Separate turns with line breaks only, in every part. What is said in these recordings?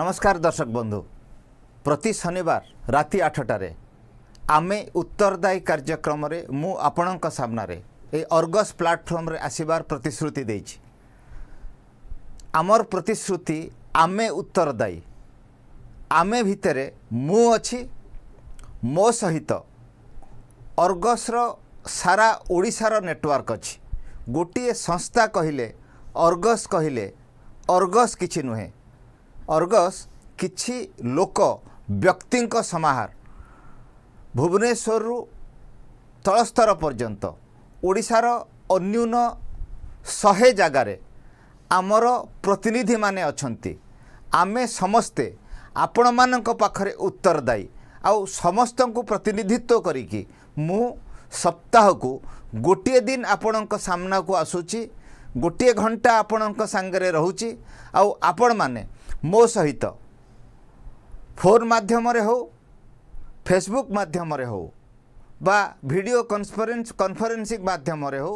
নমস্কার দর্শক বন্ধু প্রতি শনিবার রাতে আঠটার আমি উত্তরদায়ী কার্যক্রমে মু আপনার সামনে এই অর্গস প্লাটফর্মে আসবার প্রতিশ্রুতি দিয়েছি আমার প্রতিশ্রুতি আমি উত্তরদায়ী আমি ভিতরে মু অছি মো সহিত অর্গসর সারা ওড়শার নেটওয়ার্ক অোটিয়ে সংস্থা ସଂସ୍ଥା অর্গস ଅର୍ଗସ୍ অর্গস কিছু କିଛି ଅର୍ଗସ୍ କିଛି ଲୋକ ବ୍ୟକ୍ତିଙ୍କ ସମାହାର ଭୁବନେଶ୍ୱରରୁ ତଳସ୍ତର ପର୍ଯ୍ୟନ୍ତ ଓଡ଼ିଶାର ଅନ୍ୟୁନ ଶହେ ଜାଗାରେ ଆମର ପ୍ରତିନିଧିମାନେ ଅଛନ୍ତି ଆମେ ସମସ୍ତେ ଆପଣମାନଙ୍କ ପାଖରେ ଉତ୍ତରଦାୟୀ ଆଉ ସମସ୍ତଙ୍କୁ ପ୍ରତିନିଧିତ୍ୱ କରିକି ମୁଁ ସପ୍ତାହକୁ ଗୋଟିଏ ଦିନ ଆପଣଙ୍କ ସାମ୍ନାକୁ ଆସୁଛି ଗୋଟିଏ ଘଣ୍ଟା ଆପଣଙ୍କ ସାଙ୍ଗରେ ରହୁଛି ଆଉ ଆପଣମାନେ ମୋ ସହିତ ଫୋନ୍ ମାଧ୍ୟମରେ ହେଉ ଫେସବୁକ୍ ମାଧ୍ୟମରେ ହେଉ ବା ଭିଡ଼ିଓ କନଫରେନ୍ସ କନଫରେନ୍ସିଂ ମାଧ୍ୟମରେ ହେଉ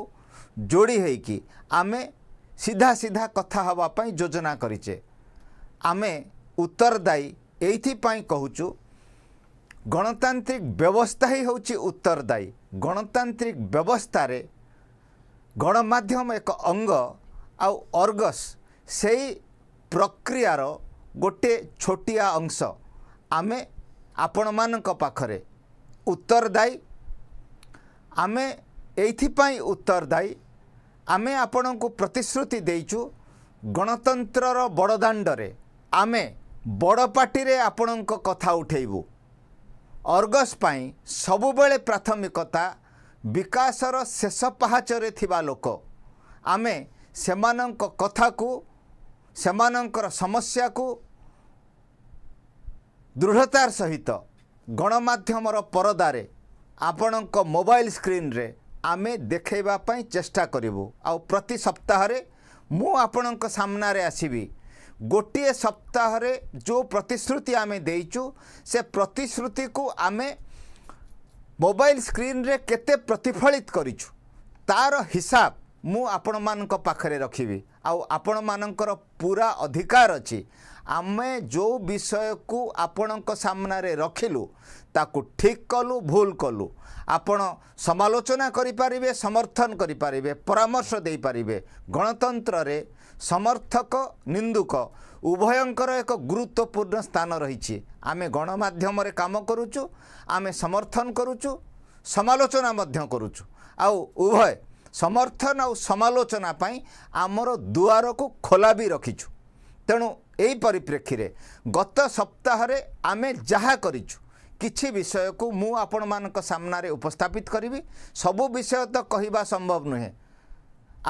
ଯୋଡ଼ି ହୋଇକି ଆମେ ସିଧା ସିଧା କଥା ହେବା ପାଇଁ ଯୋଜନା କରିଛେ ଆମେ ଉତ୍ତରଦାୟୀ ଏଇଥିପାଇଁ କହୁଛୁ ଗଣତାନ୍ତ୍ରିକ ବ୍ୟବସ୍ଥା ହିଁ ହେଉଛି ଉତ୍ତରଦାୟୀ ଗଣତାନ୍ତ୍ରିକ ବ୍ୟବସ୍ଥାରେ ଗଣମାଧ୍ୟମ ଏକ ଅଙ୍ଗ ଆଉ ଅର୍ଗସ୍ ସେଇ ପ୍ରକ୍ରିୟାର ଗୋଟିଏ ଛୋଟିଆ ଅଂଶ ଆମେ ଆପଣମାନଙ୍କ ପାଖରେ ଉତ୍ତରଦାୟୀ ଆମେ ଏଇଥିପାଇଁ ଉତ୍ତରଦାୟୀ ଆମେ ଆପଣଙ୍କୁ ପ୍ରତିଶ୍ରୁତି ଦେଇଛୁ ଗଣତନ୍ତ୍ରର ବଡ଼ ଦାଣ୍ଡରେ ଆମେ ବଡ଼ ପାଟିରେ ଆପଣଙ୍କ କଥା ଉଠେଇବୁ ଅର୍ଗସ୍ ପାଇଁ ସବୁବେଳେ ପ୍ରାଥମିକତା ବିକାଶର ଶେଷ ପାହାଚରେ ଥିବା ଲୋକ ଆମେ ସେମାନଙ୍କ କଥାକୁ ସେମାନଙ୍କର ସମସ୍ୟାକୁ ଦୃଢ଼ତାର ସହିତ ଗଣମାଧ୍ୟମର ପରଦାରେ ଆପଣଙ୍କ ମୋବାଇଲ ସ୍କ୍ରିନ୍ରେ ଆମେ ଦେଖାଇବା ପାଇଁ ଚେଷ୍ଟା କରିବୁ ଆଉ ପ୍ରତି ସପ୍ତାହରେ ମୁଁ ଆପଣଙ୍କ ସାମ୍ନାରେ ଆସିବି ଗୋଟିଏ ସପ୍ତାହରେ ଯେଉଁ ପ୍ରତିଶ୍ରୁତି ଆମେ ଦେଇଛୁ ସେ ପ୍ରତିଶ୍ରୁତିକୁ ଆମେ ମୋବାଇଲ୍ ସ୍କ୍ରିନ୍ରେ କେତେ ପ୍ରତିଫଳିତ କରିଛୁ ତା'ର ହିସାବ ମୁଁ ଆପଣମାନଙ୍କ ପାଖରେ ରଖିବି ଆଉ ଆପଣମାନଙ୍କର ପୂରା ଅଧିକାର ଅଛି ଆମେ ଯେଉଁ ବିଷୟକୁ ଆପଣଙ୍କ ସାମ୍ନାରେ ରଖିଲୁ ତାକୁ ଠିକ୍ କଲୁ ଭୁଲ କଲୁ ଆପଣ ସମାଲୋଚନା କରିପାରିବେ ସମର୍ଥନ କରିପାରିବେ ପରାମର୍ଶ ଦେଇପାରିବେ ଗଣତନ୍ତ୍ରରେ ସମର୍ଥକ ନିନ୍ଦୁକ ଉଭୟଙ୍କର ଏକ ଗୁରୁତ୍ୱପୂର୍ଣ୍ଣ ସ୍ଥାନ ରହିଛି ଆମେ ଗଣମାଧ୍ୟମରେ କାମ କରୁଛୁ ଆମେ ସମର୍ଥନ କରୁଛୁ ସମାଲୋଚନା ମଧ୍ୟ କରୁଛୁ ଆଉ ଉଭୟ ସମର୍ଥନ ଆଉ ସମାଲୋଚନା ପାଇଁ ଆମର ଦୁଆରକୁ ଖୋଲା ବି ରଖିଛୁ ତେଣୁ ଏହି ପରିପ୍ରେକ୍ଷୀରେ ଗତ ସପ୍ତାହରେ ଆମେ ଯାହା କରିଛୁ କିଛି ବିଷୟକୁ ମୁଁ ଆପଣମାନଙ୍କ ସାମ୍ନାରେ ଉପସ୍ଥାପିତ କରିବି ସବୁ ବିଷୟ ତ କହିବା ସମ୍ଭବ ନୁହେଁ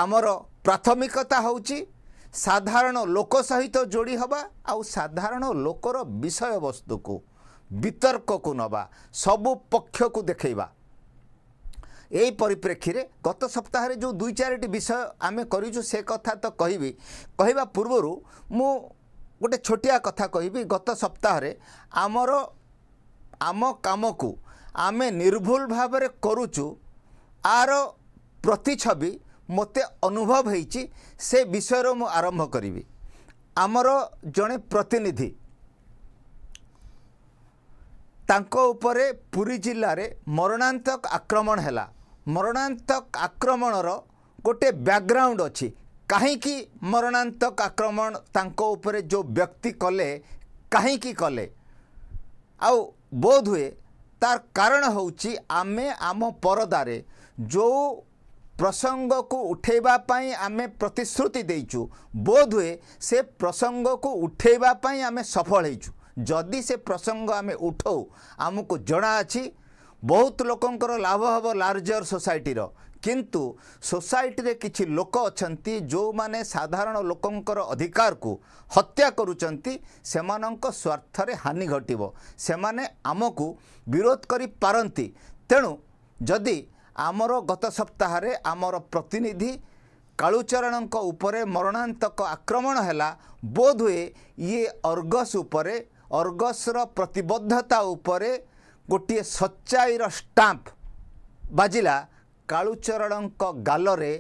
ଆମର ପ୍ରାଥମିକତା ହେଉଛି ସାଧାରଣ ଲୋକ ସହିତ ଯୋଡ଼ି ହେବା ଆଉ ସାଧାରଣ ଲୋକର ବିଷୟବସ୍ତୁକୁ ବିତର୍କକୁ ନେବା ସବୁ ପକ୍ଷକୁ ଦେଖେଇବା ଏଇ ପରିପ୍ରେକ୍ଷୀରେ ଗତ ସପ୍ତାହରେ ଯେଉଁ ଦୁଇ ଚାରିଟି ବିଷୟ ଆମେ କରିଛୁ ସେ କଥା ତ କହିବି କହିବା ପୂର୍ବରୁ ମୁଁ ଗୋଟେ ଛୋଟିଆ କଥା କହିବି ଗତ ସପ୍ତାହରେ ଆମର ଆମ କାମକୁ ଆମେ ନିର୍ଭୁଲ ଭାବରେ କରୁଛୁ ଆର ପ୍ରତିଛବି ମୋତେ ଅନୁଭବ ହେଇଛି ସେ ବିଷୟରୁ ମୁଁ ଆରମ୍ଭ କରିବି ଆମର ଜଣେ ପ୍ରତିନିଧି ତାଙ୍କ ଉପରେ ପୁରୀ ଜିଲ୍ଲାରେ ମରଣାନ୍ତକ ଆକ୍ରମଣ ହେଲା ମରଣାନ୍ତକ ଆକ୍ରମଣର ଗୋଟିଏ ବ୍ୟାକ୍ଗ୍ରାଉଣ୍ଡ ଅଛି କାହିଁକି ମରଣାନ୍ତକ ଆକ୍ରମଣ ତାଙ୍କ ଉପରେ ଯେଉଁ ବ୍ୟକ୍ତି କଲେ କାହିଁକି କଲେ ଆଉ ବୋଧ ହୁଏ ତାର କାରଣ ହେଉଛି ଆମେ ଆମ ପରଦାରେ ଯେଉଁ ପ୍ରସଙ୍ଗକୁ ଉଠାଇବା ପାଇଁ ଆମେ ପ୍ରତିଶ୍ରୁତି ଦେଇଛୁ ବୋଧ ହୁଏ ସେ ପ୍ରସଙ୍ଗକୁ ଉଠାଇବା ପାଇଁ ଆମେ ସଫଳ ହେଇଛୁ ଯଦି ସେ ପ୍ରସଙ୍ଗ ଆମେ ଉଠାଉ ଆମକୁ ଜଣା ବହୁତ ଲୋକଙ୍କର ଲାଭ ହେବ ଲାର୍ଜର ସୋସାଇଟିର କିନ୍ତୁ ସୋସାଇଟିରେ କିଛି ଲୋକ ଅଛନ୍ତି ଯେଉଁମାନେ ସାଧାରଣ ଲୋକଙ୍କର ଅଧିକାରକୁ ହତ୍ୟା କରୁଛନ୍ତି ସେମାନଙ୍କ ସ୍ୱାର୍ଥରେ ହାନି ଘଟିବ ସେମାନେ ଆମକୁ ବିରୋଧ କରିପାରନ୍ତି ତେଣୁ ଯଦି ଆମର ଗତ ସପ୍ତାହରେ ଆମର ପ୍ରତିନିଧି କାଳୁଚରଣଙ୍କ ଉପରେ ମରଣାନ୍ତକ ଆକ୍ରମଣ ହେଲା ବୋଧହୁଏ ଇଏ ଅର୍ଗସ ଉପରେ ଅର୍ଗସର ପ୍ରତିବଦ୍ଧତା ଉପରେ ଗୋଟିଏ ସଚ୍ଚାଇର ଷ୍ଟାମ୍ପ ବାଜିଲା କାଳୁଚରଣଙ୍କ ଗାଲରେ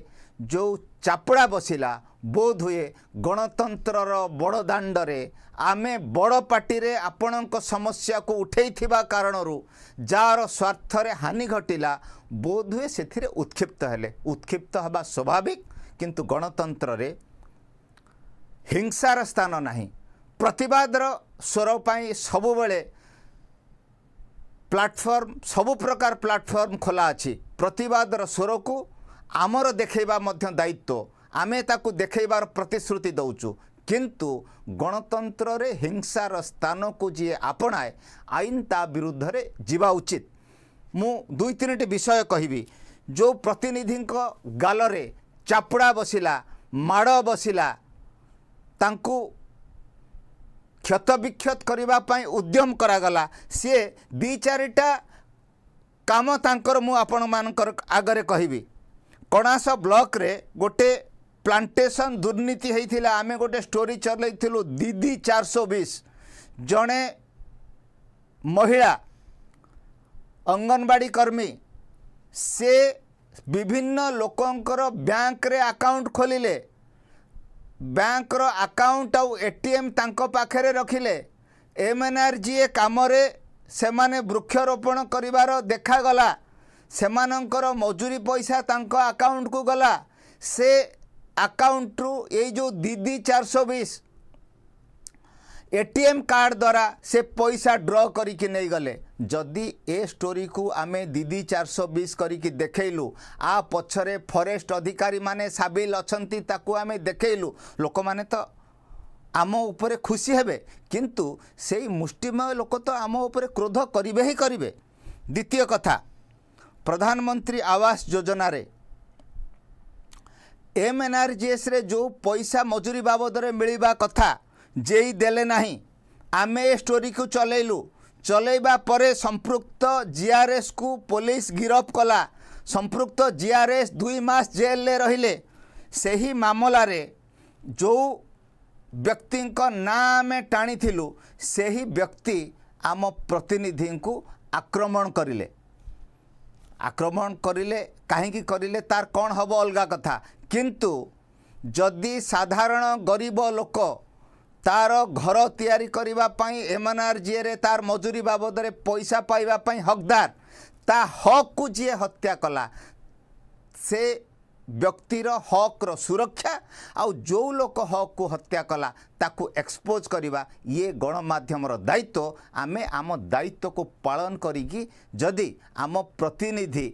ଯେଉଁ ଚାପୁଡ଼ା ବସିଲା ବୋଧ ହୁଏ ଗଣତନ୍ତ୍ରର ବଡ଼ ଦାଣ୍ଡରେ ଆମେ ବଡ଼ ପାର୍ଟିରେ ଆପଣଙ୍କ ସମସ୍ୟାକୁ ଉଠେଇଥିବା କାରଣରୁ ଯାହାର ସ୍ୱାର୍ଥରେ ହାନି ଘଟିଲା ବୋଧ ହୁଏ ସେଥିରେ ଉତ୍କ୍ଷିପ୍ତ ହେଲେ ଉତ୍କ୍ଷିପ୍ତ ହେବା ସ୍ୱାଭାବିକ କିନ୍ତୁ ଗଣତନ୍ତ୍ରରେ ହିଂସାର ସ୍ଥାନ ନାହିଁ ପ୍ରତିବାଦର ସ୍ୱର ପାଇଁ ସବୁବେଳେ ପ୍ଲାଟଫର୍ମ ସବୁ ପ୍ରକାର ପ୍ଲାଟଫର୍ମ ଖୋଲା ଅଛି ପ୍ରତିବାଦର ସ୍ୱରକୁ ଆମର ଦେଖାଇବା ମଧ୍ୟ ଦାୟିତ୍ୱ ଆମେ ତାକୁ ଦେଖାଇବାର ପ୍ରତିଶ୍ରୁତି ଦେଉଛୁ କିନ୍ତୁ ଗଣତନ୍ତ୍ରରେ ହିଂସାର ସ୍ଥାନକୁ ଯିଏ ଆପଣାଏ ଆଇନ ତା ବିରୁଦ୍ଧରେ ଯିବା ଉଚିତ ମୁଁ ଦୁଇ ତିନିଟି ବିଷୟ କହିବି ଯେଉଁ ପ୍ରତିନିଧିଙ୍କ ଗାଲରେ ଚାପୁଡ଼ା ବସିଲା ମାଡ଼ ବସିଲା ତାଙ୍କୁ କ୍ଷତବିକ୍ଷତ କରିବା ପାଇଁ ଉଦ୍ୟମ କରାଗଲା ସିଏ ଦୁଇ ଚାରିଟା କାମ ତାଙ୍କର ମୁଁ ଆପଣମାନଙ୍କର ଆଗରେ କହିବି କଣାସ ବ୍ଲକରେ ଗୋଟେ ପ୍ଲାଣ୍ଟେସନ ଦୁର୍ନୀତି ହେଇଥିଲା ଆମେ ଗୋଟେ ଷ୍ଟୋରି ଚଲେଇଥିଲୁ ଦିଦି ଚାରିଶହ ବିଶ ଜଣେ ମହିଳା ଅଙ୍ଗନବାଡ଼ି କର୍ମୀ ସେ ବିଭିନ୍ନ ଲୋକଙ୍କର ବ୍ୟାଙ୍କରେ ଆକାଉଣ୍ଟ ଖୋଲିଲେ ବ୍ୟାଙ୍କର ଆକାଉଣ୍ଟ ଆଉ ଏ ଟି ଏମ୍ ତାଙ୍କ ପାଖରେ ରଖିଲେ ଜି ଏ କାମରେ ସେମାନେ ବୃକ୍ଷରୋପଣ କରିବାର ଦେଖାଗଲା ସେମାନଙ୍କର ମଜୁରୀ ପଇସା ତାଙ୍କ ଆକାଉଣ୍ଟକୁ ଗଲା ସେ ଆକାଉଣ୍ଟରୁ ଏଇ ଯେଉଁ ଦିଦି ଚାରିଶହ ବିଶ ଏଟିଏମ୍ କାର୍ଡ଼ ଦ୍ୱାରା ସେ ପଇସା ଡ୍ର କରିକି ନେଇଗଲେ ଯଦି ଏ ଷ୍ଟୋରିକୁ ଆମେ ଦିଦି ଚାରିଶହ ବିଶ କରିକି ଦେଖେଇଲୁ ଆ ପଛରେ ଫରେଷ୍ଟ ଅଧିକାରୀମାନେ ସାବିଲ ଅଛନ୍ତି ତାକୁ ଆମେ ଦେଖେଇଲୁ ଲୋକମାନେ ତ ଆମ ଉପରେ ଖୁସି ହେବେ କିନ୍ତୁ ସେଇ ମୁଷ୍ଟିମୟ ଲୋକ ତ ଆମ ଉପରେ କ୍ରୋଧ କରିବେ ହିଁ କରିବେ ଦ୍ୱିତୀୟ କଥା ପ୍ରଧାନମନ୍ତ୍ରୀ ଆବାସ ଯୋଜନାରେ ଏମ୍ଏନ୍ଆର୍ଜିଏସ୍ରେ ଯେଉଁ ପଇସା ମଜୁରୀ ବାବଦରେ ମିଳିବା କଥା ଜେଇ ଦେଲେ ନାହିଁ ଆମେ ଏ ଷ୍ଟୋରିକୁ ଚଲେଇଲୁ ଚଲେଇବା ପରେ ସମ୍ପୃକ୍ତ ଜିଆରଏସ୍କୁ ପୋଲିସ ଗିରଫ କଲା ସମ୍ପୃକ୍ତ ଜିଆରଏସ୍ ଦୁଇ ମାସ ଜେଲରେ ରହିଲେ ସେହି ମାମଲାରେ ଯେଉଁ ବ୍ୟକ୍ତିଙ୍କ ନାଁ ଆମେ ଟାଣିଥିଲୁ ସେହି ବ୍ୟକ୍ତି ଆମ ପ୍ରତିନିଧିଙ୍କୁ ଆକ୍ରମଣ କରିଲେ ଆକ୍ରମଣ କରିଲେ କାହିଁକି କରିଲେ ତାର କ'ଣ ହେବ ଅଲଗା କଥା କିନ୍ତୁ ଯଦି ସାଧାରଣ ଗରିବ ଲୋକ তার ঘর তিয়ারি করা এমএনআর জিএরে তার মজুরি বাবদরে পয়সা পাইবা হকদার তা হক যে হত্যা কলা সে ব্যক্তির হক্র সুরক্ষা আউ লোক হক হত্যা কলা তাকে এক্সপোজ করা ইয়ে গণমাধ্যমর দায়িত্ব আমি আম দায়িত্বক পাাল করি যদি আম প্রতিনিধি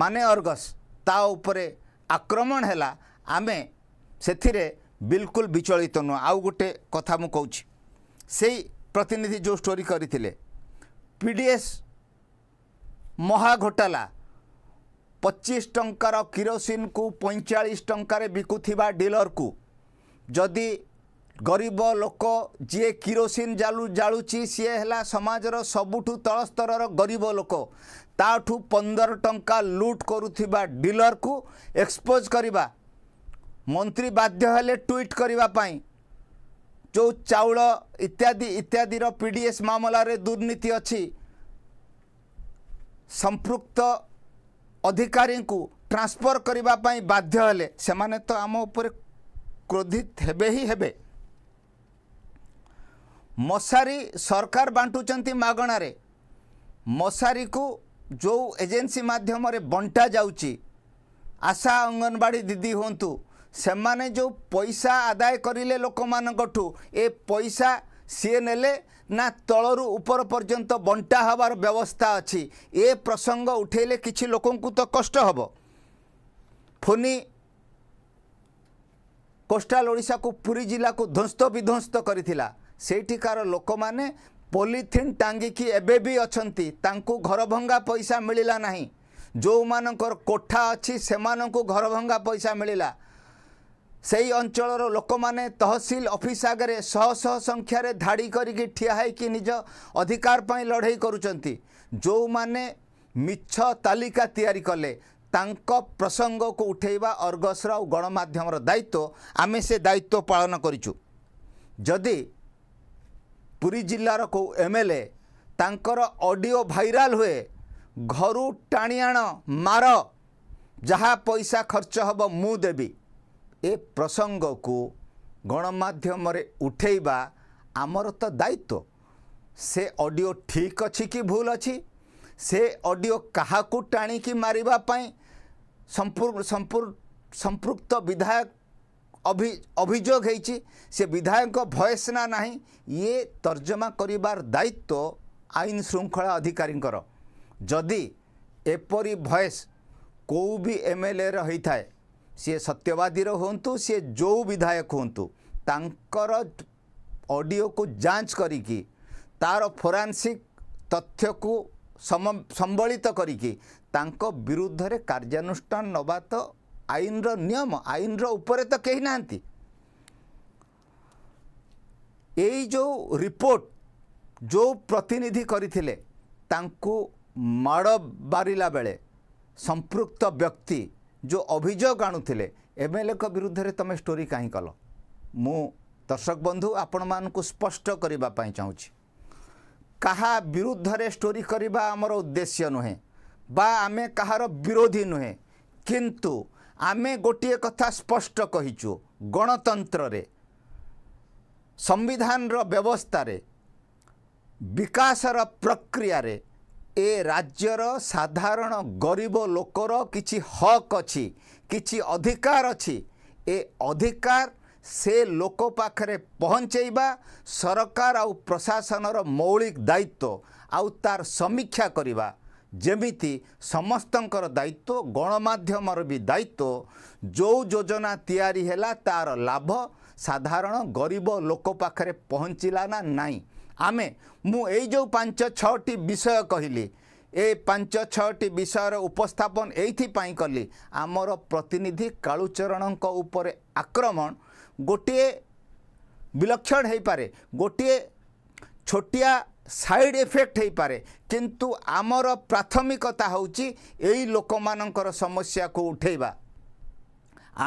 মানে অর্গস তা উপরে আক্রমণ হল আমি সেথিরে ବିଲକୁଲ ବିଚଳିତ ନୁହଁ ଆଉ ଗୋଟେ କଥା ମୁଁ କହୁଛି ସେଇ ପ୍ରତିନିଧି ଯେଉଁ ଷ୍ଟୋରି କରିଥିଲେ ପି ଡି ଏସ୍ ମହାଘୋଟାଲା ପଚିଶ ଟଙ୍କାର କିରୋସିନକୁ ପଇଁଚାଳିଶ ଟଙ୍କାରେ ବିକୁଥିବା ଡିଲର୍କୁ ଯଦି ଗରିବ ଲୋକ ଯିଏ କିରୋସିନ ଜାଳୁ ଜାଳୁଛି ସିଏ ହେଲା ସମାଜର ସବୁଠୁ ତଳସ୍ତରର ଗରିବ ଲୋକ ତାଠୁ ପନ୍ଦର ଟଙ୍କା ଲୁଟ୍ କରୁଥିବା ଡିଲର୍କୁ ଏକ୍ସପୋଜ୍ କରିବା ମନ୍ତ୍ରୀ ବାଧ୍ୟ ହେଲେ ଟ୍ୱିଟ୍ କରିବା ପାଇଁ ଯେଉଁ ଚାଉଳ ଇତ୍ୟାଦି ଇତ୍ୟାଦିର ପି ଡି ଏସ୍ ମାମଲାରେ ଦୁର୍ନୀତି ଅଛି ସମ୍ପୃକ୍ତ ଅଧିକାରୀଙ୍କୁ ଟ୍ରାନ୍ସଫର୍ କରିବା ପାଇଁ ବାଧ୍ୟ ହେଲେ ସେମାନେ ତ ଆମ ଉପରେ କ୍ରୋଧିତ ହେବେ ହିଁ ହେବେ ମଶାରୀ ସରକାର ବାଣ୍ଟୁଛନ୍ତି ମାଗଣାରେ ମଶାରୀକୁ ଯେଉଁ ଏଜେନ୍ସି ମାଧ୍ୟମରେ ବଣ୍ଟା ଯାଉଛି ଆଶା ଅଙ୍ଗନବାଡ଼ି ଦିଦି ହୁଅନ୍ତୁ ସେମାନେ ଯେଉଁ ପଇସା ଆଦାୟ କରିଲେ ଲୋକମାନଙ୍କଠୁ ଏ ପଇସା ସିଏ ନେଲେ ନା ତଳରୁ ଉପର ପର୍ଯ୍ୟନ୍ତ ବଣ୍ଟା ହେବାର ବ୍ୟବସ୍ଥା ଅଛି ଏ ପ୍ରସଙ୍ଗ ଉଠାଇଲେ କିଛି ଲୋକଙ୍କୁ ତ କଷ୍ଟ ହେବ ଫୁନି କୋଷ୍ଟାଲ ଓଡ଼ିଶାକୁ ପୁରୀ ଜିଲ୍ଲାକୁ ଧ୍ୱଂସ୍ତ ବିଧ୍ୱଂସ୍ତ କରିଥିଲା ସେଇଠିକାର ଲୋକମାନେ ପଲିଥିନ୍ ଟାଙ୍ଗିକି ଏବେ ବି ଅଛନ୍ତି ତାଙ୍କୁ ଘରଭଙ୍ଗା ପଇସା ମିଳିଲା ନାହିଁ ଯେଉଁମାନଙ୍କର କୋଠା ଅଛି ସେମାନଙ୍କୁ ଘରଭଙ୍ଗା ପଇସା ମିଳିଲା ସେହି ଅଞ୍ଚଳର ଲୋକମାନେ ତହସିଲ ଅଫିସ୍ ଆଗରେ ଶହ ଶହ ସଂଖ୍ୟାରେ ଧାଡ଼ି କରିକି ଠିଆ ହୋଇକି ନିଜ ଅଧିକାର ପାଇଁ ଲଢ଼େଇ କରୁଛନ୍ତି ଯେଉଁମାନେ ମିଛ ତାଲିକା ତିଆରି କଲେ ତାଙ୍କ ପ୍ରସଙ୍ଗକୁ ଉଠାଇବା ଅର୍ଗସର ଆଉ ଗଣମାଧ୍ୟମର ଦାୟିତ୍ୱ ଆମେ ସେ ଦାୟିତ୍ୱ ପାଳନ କରିଛୁ ଯଦି ପୁରୀ ଜିଲ୍ଲାର କେଉଁ ଏମ୍ ଏଲ୍ ଏ ତାଙ୍କର ଅଡ଼ିଓ ଭାଇରାଲ୍ ହୁଏ ଘରୁ ଟାଣି ଆଣ ମାର ଯାହା ପଇସା ଖର୍ଚ୍ଚ ହେବ ମୁଁ ଦେବି ଏ ପ୍ରସଙ୍ଗକୁ ଗଣମାଧ୍ୟମରେ ଉଠେଇବା ଆମର ତ ଦାୟିତ୍ୱ ସେ ଅଡ଼ିଓ ଠିକ୍ ଅଛି କି ଭୁଲ ଅଛି ସେ ଅଡ଼ିଓ କାହାକୁ ଟାଣିକି ମାରିବା ପାଇଁ ସମ୍ପୃକ୍ତ ବିଧାୟକ ଅଭିଯୋଗ ହେଇଛି ସେ ବିଧାୟକଙ୍କ ଭଏସ୍ ନା ନାହିଁ ଇଏ ତର୍ଜମା କରିବାର ଦାୟିତ୍ୱ ଆଇନ ଶୃଙ୍ଖଳା ଅଧିକାରୀଙ୍କର ଯଦି ଏପରି ଭଏସ୍ କେଉଁ ବି ଏମ୍ ଏଲ୍ ଏର ହେଇଥାଏ ସିଏ ସତ୍ୟବାଦୀର ହୁଅନ୍ତୁ ସିଏ ଯେଉଁ ବିଧାୟକ ହୁଅନ୍ତୁ ତାଙ୍କର ଅଡ଼ିଓକୁ ଯାଞ୍ଚ କରିକି ତା'ର ଫୋରାନ୍ସିକ୍ ତଥ୍ୟକୁ ସମ୍ବଳିତ କରିକି ତାଙ୍କ ବିରୁଦ୍ଧରେ କାର୍ଯ୍ୟାନୁଷ୍ଠାନ ନେବା ତ ଆଇନର ନିୟମ ଆଇନର ଉପରେ ତ କେହି ନାହାନ୍ତି ଏଇ ଯେଉଁ ରିପୋର୍ଟ ଯେଉଁ ପ୍ରତିନିଧି କରିଥିଲେ ତାଙ୍କୁ ମାଡ଼ ବାରିଲା ବେଳେ ସମ୍ପୃକ୍ତ ବ୍ୟକ୍ତି ଯେଉଁ ଅଭିଯୋଗ ଆଣୁଥିଲେ ଏମ୍ ଏଲ୍ ଏଙ୍କ ବିରୁଦ୍ଧରେ ତୁମେ ଷ୍ଟୋରି କାହିଁ କଲ ମୁଁ ଦର୍ଶକ ବନ୍ଧୁ ଆପଣମାନଙ୍କୁ ସ୍ପଷ୍ଟ କରିବା ପାଇଁ ଚାହୁଁଛି କାହା ବିରୁଦ୍ଧରେ ଷ୍ଟୋରି କରିବା ଆମର ଉଦ୍ଦେଶ୍ୟ ନୁହେଁ ବା ଆମେ କାହାର ବିରୋଧୀ ନୁହେଁ କିନ୍ତୁ ଆମେ ଗୋଟିଏ କଥା ସ୍ପଷ୍ଟ କହିଛୁ ଗଣତନ୍ତ୍ରରେ ସମ୍ବିଧାନର ବ୍ୟବସ୍ଥାରେ ବିକାଶର ପ୍ରକ୍ରିୟାରେ ଏ ରାଜ୍ୟର ସାଧାରଣ ଗରିବ ଲୋକର କିଛି ହକ୍ ଅଛି କିଛି ଅଧିକାର ଅଛି ଏ ଅଧିକାର ସେ ଲୋକ ପାଖରେ ପହଞ୍ଚେଇବା ସରକାର ଆଉ ପ୍ରଶାସନର ମୌଳିକ ଦାୟିତ୍ୱ ଆଉ ତାର ସମୀକ୍ଷା କରିବା ଯେମିତି ସମସ୍ତଙ୍କର ଦାୟିତ୍ୱ ଗଣମାଧ୍ୟମର ବି ଦାୟିତ୍ୱ ଯେଉଁ ଯୋଜନା ତିଆରି ହେଲା ତାର ଲାଭ ସାଧାରଣ ଗରିବ ଲୋକ ପାଖରେ ପହଞ୍ଚିଲା ନା ନାହିଁ ଆମେ ମୁଁ ଏଇ ଯେଉଁ ପାଞ୍ଚ ଛଅଟି ବିଷୟ କହିଲି ଏ ପାଞ୍ଚ ଛଅଟି ବିଷୟର ଉପସ୍ଥାପନ ଏଇଥିପାଇଁ କଲି ଆମର ପ୍ରତିନିଧି କାଳୁଚରଣଙ୍କ ଉପରେ ଆକ୍ରମଣ ଗୋଟିଏ ବିଲକ୍ଷଣ ହୋଇପାରେ ଗୋଟିଏ ଛୋଟିଆ ସାଇଡ଼ ଇଫେକ୍ଟ ହୋଇପାରେ କିନ୍ତୁ ଆମର ପ୍ରାଥମିକତା ହେଉଛି ଏଇ ଲୋକମାନଙ୍କର ସମସ୍ୟାକୁ ଉଠାଇବା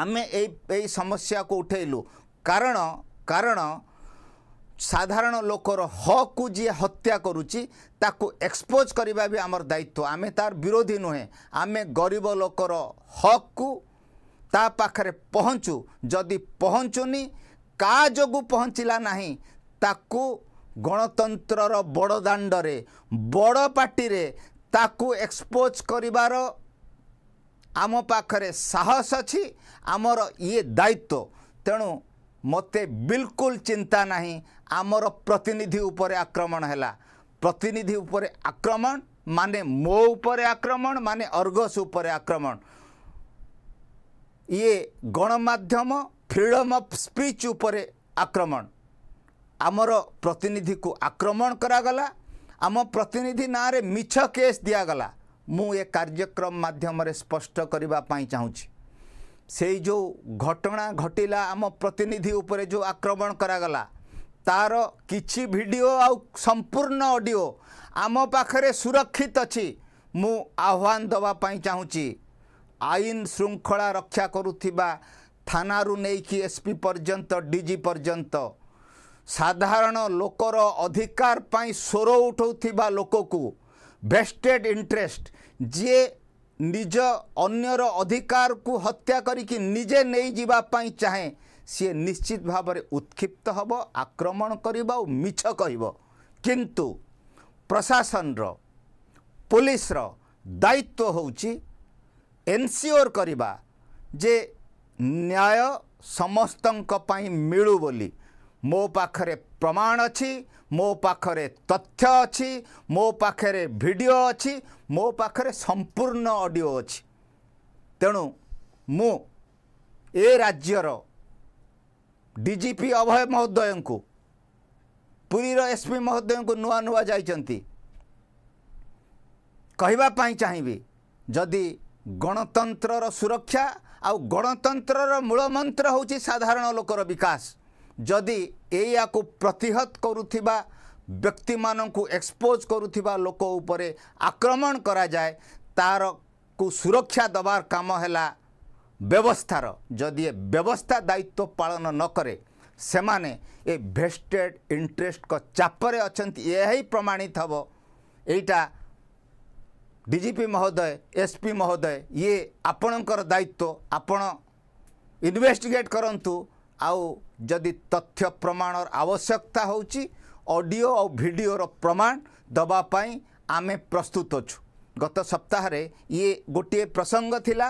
ଆମେ ଏଇ ଏଇ ସମସ୍ୟାକୁ ଉଠାଇଲୁ କାରଣ କାରଣ ସାଧାରଣ ଲୋକର ହକ୍କୁ ଯିଏ ହତ୍ୟା କରୁଛି ତାକୁ ଏକ୍ସପୋଜ୍ କରିବା ବି ଆମର ଦାୟିତ୍ୱ ଆମେ ତାର ବିରୋଧୀ ନୁହେଁ ଆମେ ଗରିବ ଲୋକର ହକ୍କୁ ତା ପାଖରେ ପହଞ୍ଚୁ ଯଦି ପହଞ୍ଚୁନି କାହା ଯୋଗୁଁ ପହଞ୍ଚିଲା ନାହିଁ ତାକୁ ଗଣତନ୍ତ୍ରର ବଡ଼ ଦାଣ୍ଡରେ ବଡ଼ ପାର୍ଟିରେ ତାକୁ ଏକ୍ସପୋଜ୍ କରିବାର ଆମ ପାଖରେ ସାହସ ଅଛି ଆମର ଇଏ ଦାୟିତ୍ୱ ତେଣୁ ମୋତେ ବିଲକୁଲ ଚିନ୍ତା ନାହିଁ ଆମର ପ୍ରତିନିଧି ଉପରେ ଆକ୍ରମଣ ହେଲା ପ୍ରତିନିଧି ଉପରେ ଆକ୍ରମଣ ମାନେ ମୋ ଉପରେ ଆକ୍ରମଣ ମାନେ ଅର୍ଗସ ଉପରେ ଆକ୍ରମଣ ଇଏ ଗଣମାଧ୍ୟମ ଫ୍ରିଡ଼ମ ଅଫ୍ ସ୍ପିଚ୍ ଉପରେ ଆକ୍ରମଣ ଆମର ପ୍ରତିନିଧିକୁ ଆକ୍ରମଣ କରାଗଲା ଆମ ପ୍ରତିନିଧି ନାଁରେ ମିଛ କେସ୍ ଦିଆଗଲା ମୁଁ ଏ କାର୍ଯ୍ୟକ୍ରମ ମାଧ୍ୟମରେ ସ୍ପଷ୍ଟ କରିବା ପାଇଁ ଚାହୁଁଛି ସେଇ ଯେଉଁ ଘଟଣା ଘଟିଲା ଆମ ପ୍ରତିନିଧି ଉପରେ ଯେଉଁ ଆକ୍ରମଣ କରାଗଲା ତାର କିଛି ଭିଡ଼ିଓ ଆଉ ସମ୍ପୂର୍ଣ୍ଣ ଅଡ଼ିଓ ଆମ ପାଖରେ ସୁରକ୍ଷିତ ଅଛି ମୁଁ ଆହ୍ୱାନ ଦେବା ପାଇଁ ଚାହୁଁଛି ଆଇନ ଶୃଙ୍ଖଳା ରକ୍ଷା କରୁଥିବା ଥାନାରୁ ନେଇକି ଏସ୍ପି ପର୍ଯ୍ୟନ୍ତ ଡିଜି ପର୍ଯ୍ୟନ୍ତ ସାଧାରଣ ଲୋକର ଅଧିକାର ପାଇଁ ସ୍ୱର ଉଠାଉଥିବା ଲୋକକୁ ଭେଷ୍ଟେଡ଼ ଇଣ୍ଟରେଷ୍ଟ ଯିଏ ନିଜ ଅନ୍ୟର ଅଧିକାରକୁ ହତ୍ୟା କରିକି ନିଜେ ନେଇଯିବା ପାଇଁ ଚାହେଁ ସିଏ ନିଶ୍ଚିତ ଭାବରେ ଉତ୍କ୍ଷିପ୍ତ ହେବ ଆକ୍ରମଣ କରିବ ଆଉ ମିଛ କହିବ କିନ୍ତୁ ପ୍ରଶାସନର ପୋଲିସର ଦାୟିତ୍ୱ ହେଉଛି ଏନ୍ସିଓର କରିବା ଯେ ନ୍ୟାୟ ସମସ୍ତଙ୍କ ପାଇଁ ମିଳୁ ବୋଲି ମୋ ପାଖରେ ପ୍ରମାଣ ଅଛି ମୋ ପାଖରେ ତଥ୍ୟ ଅଛି ମୋ ପାଖରେ ଭିଡ଼ିଓ ଅଛି ମୋ ପାଖରେ ସମ୍ପୂର୍ଣ୍ଣ ଅଡ଼ିଓ ଅଛି ତେଣୁ ମୁଁ ଏ ରାଜ୍ୟର ଡିଜିପି ଅଭୟ ମହୋଦୟଙ୍କୁ ପୁରୀର ଏସ୍ପି ମହୋଦୟଙ୍କୁ ନୂଆ ନୂଆ ଯାଇଛନ୍ତି କହିବା ପାଇଁ ଚାହିଁବି ଯଦି ଗଣତନ୍ତ୍ରର ସୁରକ୍ଷା ଆଉ ଗଣତନ୍ତ୍ରର ମୂଳମନ୍ତ୍ର ହେଉଛି ସାଧାରଣ ଲୋକର ବିକାଶ ଯଦି ଏଇଆକୁ ପ୍ରତିହତ କରୁଥିବା ବ୍ୟକ୍ତିମାନଙ୍କୁ ଏକ୍ସପୋଜ୍ କରୁଥିବା ଲୋକ ଉପରେ ଆକ୍ରମଣ କରାଯାଏ ତାରକୁ ସୁରକ୍ଷା ଦେବାର କାମ ହେଲା ବ୍ୟବସ୍ଥାର ଯଦି ଏ ବ୍ୟବସ୍ଥା ଦାୟିତ୍ୱ ପାଳନ ନ କରେ ସେମାନେ ଏ ଭେଷ୍ଟେଡ୍ ଇଣ୍ଟରେଷ୍ଟଙ୍କ ଚାପରେ ଅଛନ୍ତି ଏହା ହିଁ ପ୍ରମାଣିତ ହେବ ଏଇଟା ପି ମହୋଦୟ ଏସ୍ ପି ମହୋଦୟ ଇଏ ଆପଣଙ୍କର ଦାୟିତ୍ୱ ଆପଣ ଇନଭେଷ୍ଟିଗେଟ୍ କରନ୍ତୁ ଆଉ ଯଦି ତଥ୍ୟ ପ୍ରମାଣର ଆବଶ୍ୟକତା ହେଉଛି ଅଡ଼ିଓ ଆଉ ଭିଡ଼ିଓର ପ୍ରମାଣ ଦେବା ପାଇଁ ଆମେ ପ୍ରସ୍ତୁତ ଅଛୁ ଗତ ସପ୍ତାହରେ ଇଏ ଗୋଟିଏ ପ୍ରସଙ୍ଗ ଥିଲା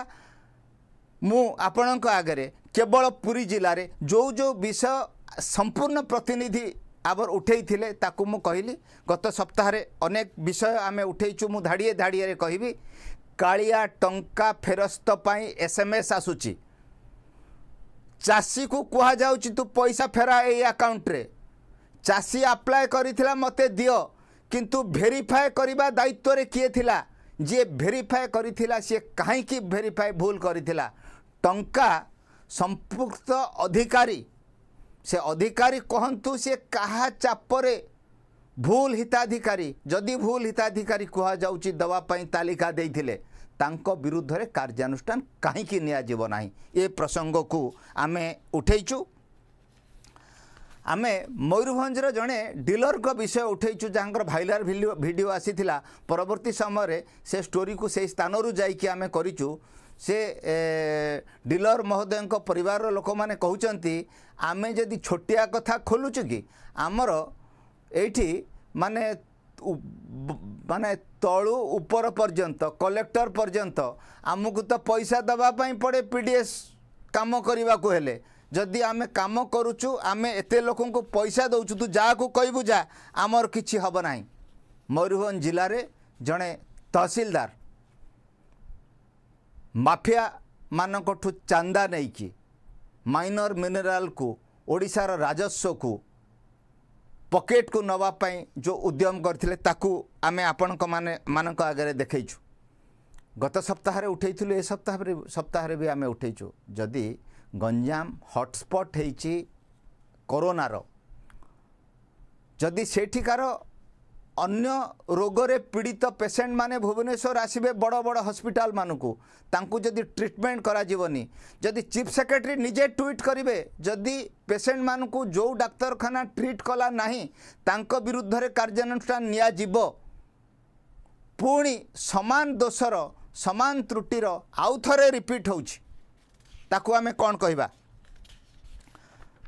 ମୁଁ ଆପଣଙ୍କ ଆଗରେ କେବଳ ପୁରୀ ଜିଲ୍ଲାରେ ଯେଉଁ ଯେଉଁ ବିଷୟ ସମ୍ପୂର୍ଣ୍ଣ ପ୍ରତିନିଧି ଆବର ଉଠାଇଥିଲେ ତାକୁ ମୁଁ କହିଲି ଗତ ସପ୍ତାହରେ ଅନେକ ବିଷୟ ଆମେ ଉଠାଇଛୁ ମୁଁ ଧାଡ଼ିଏ ଧାଡ଼ିଏରେ କହିବି କାଳିଆ ଟଙ୍କା ଫେରସ୍ତ ପାଇଁ ଏସ୍ ଏମ୍ ଏସ୍ ଆସୁଛି ଚାଷୀକୁ କୁହାଯାଉଛି ତୁ ପଇସା ଫେରା ଏଇ ଆକାଉଣ୍ଟରେ ଚାଷୀ ଆପ୍ଲାଏ କରିଥିଲା ମୋତେ ଦିଅ କିନ୍ତୁ ଭେରିଫାଏ କରିବା ଦାୟିତ୍ୱରେ କିଏ ଥିଲା ଯିଏ ଭେରିଫାଏ କରିଥିଲା ସିଏ କାହିଁକି ଭେରିଫାଏ ଭୁଲ କରିଥିଲା ଟଙ୍କା ସମ୍ପୃକ୍ତ ଅଧିକାରୀ ସେ ଅଧିକାରୀ କହନ୍ତୁ ସେ କାହା ଚାପରେ ଭୁଲ ହିତାଧିକାରୀ ଯଦି ଭୁଲ ହିତାଧିକାରୀ କୁହାଯାଉଛି ଦେବା ପାଇଁ ତାଲିକା ଦେଇଥିଲେ ତାଙ୍କ ବିରୁଦ୍ଧରେ କାର୍ଯ୍ୟାନୁଷ୍ଠାନ କାହିଁକି ନିଆଯିବ ନାହିଁ ଏ ପ୍ରସଙ୍ଗକୁ ଆମେ ଉଠେଇଛୁ ଆମେ ମୟୂରଭଞ୍ଜର ଜଣେ ଡିଲର୍ଙ୍କ ବିଷୟ ଉଠେଇଛୁ ଯାହାଙ୍କର ଭାଇରାଲ୍ ଭିଡ଼ିଓ ଆସିଥିଲା ପରବର୍ତ୍ତୀ ସମୟରେ ସେ ଷ୍ଟୋରିକୁ ସେହି ସ୍ଥାନରୁ ଯାଇକି ଆମେ କରିଛୁ ସେ ଡିଲର ମହୋଦୟଙ୍କ ପରିବାରର ଲୋକମାନେ କହୁଛନ୍ତି ଆମେ ଯଦି ଛୋଟିଆ କଥା ଖୋଲୁଛୁ କି ଆମର ଏଇଠି ମାନେ ମାନେ ତଳୁ ଉପର ପର୍ଯ୍ୟନ୍ତ କଲେକ୍ଟର ପର୍ଯ୍ୟନ୍ତ ଆମକୁ ତ ପଇସା ଦେବା ପାଇଁ ପଡ଼େ ପି ଡି ଏସ୍ କାମ କରିବାକୁ ହେଲେ ଯଦି ଆମେ କାମ କରୁଛୁ ଆମେ ଏତେ ଲୋକଙ୍କୁ ପଇସା ଦେଉଛୁ ତୁ ଯାହାକୁ କହିବୁ ଯା ଆମର କିଛି ହେବ ନାହିଁ ମୟୂରଭଞ୍ଜ ଜିଲ୍ଲାରେ ଜଣେ ତହସିଲଦାର माफिया मानको टु चान्दा नै कि माइनर मिनरल को ओडिसा रा राजस्व को पकेट को नवाब जो उद्यम करथिले ताकु आमे आपण को माने मानको अगेरे देखैछु गत सप्ताह रे उठैथिलु ए सप्ताह सप्ताह भी आमे उठैछु जदी गंजम हॉटस्पट हेइछि कोरोना रो जदी सेठी करो ଅନ୍ୟ ରୋଗରେ ପୀଡ଼ିତ ପେସେଣ୍ଟ ମାନେ ଭୁବନେଶ୍ୱର ଆସିବେ ବଡ଼ ବଡ଼ ହସ୍ପିଟାଲ ମାନଙ୍କୁ ତାଙ୍କୁ ଯଦି ଟ୍ରିଟମେଣ୍ଟ କରାଯିବନି ଯଦି ଚିଫ୍ ସେକ୍ରେଟେରୀ ନିଜେ ଟ୍ୱିଟ୍ କରିବେ ଯଦି ପେସେଣ୍ଟ ମାନଙ୍କୁ ଯେଉଁ ଡାକ୍ତରଖାନା ଟ୍ରିଟ୍ କଲା ନାହିଁ ତାଙ୍କ ବିରୁଦ୍ଧରେ କାର୍ଯ୍ୟାନୁଷ୍ଠାନ ନିଆଯିବ ପୁଣି ସମାନ ଦୋଷର ସମାନ ତ୍ରୁଟିର ଆଉ ଥରେ ରିପିଟ୍ ହେଉଛି ତାକୁ ଆମେ କ'ଣ କହିବା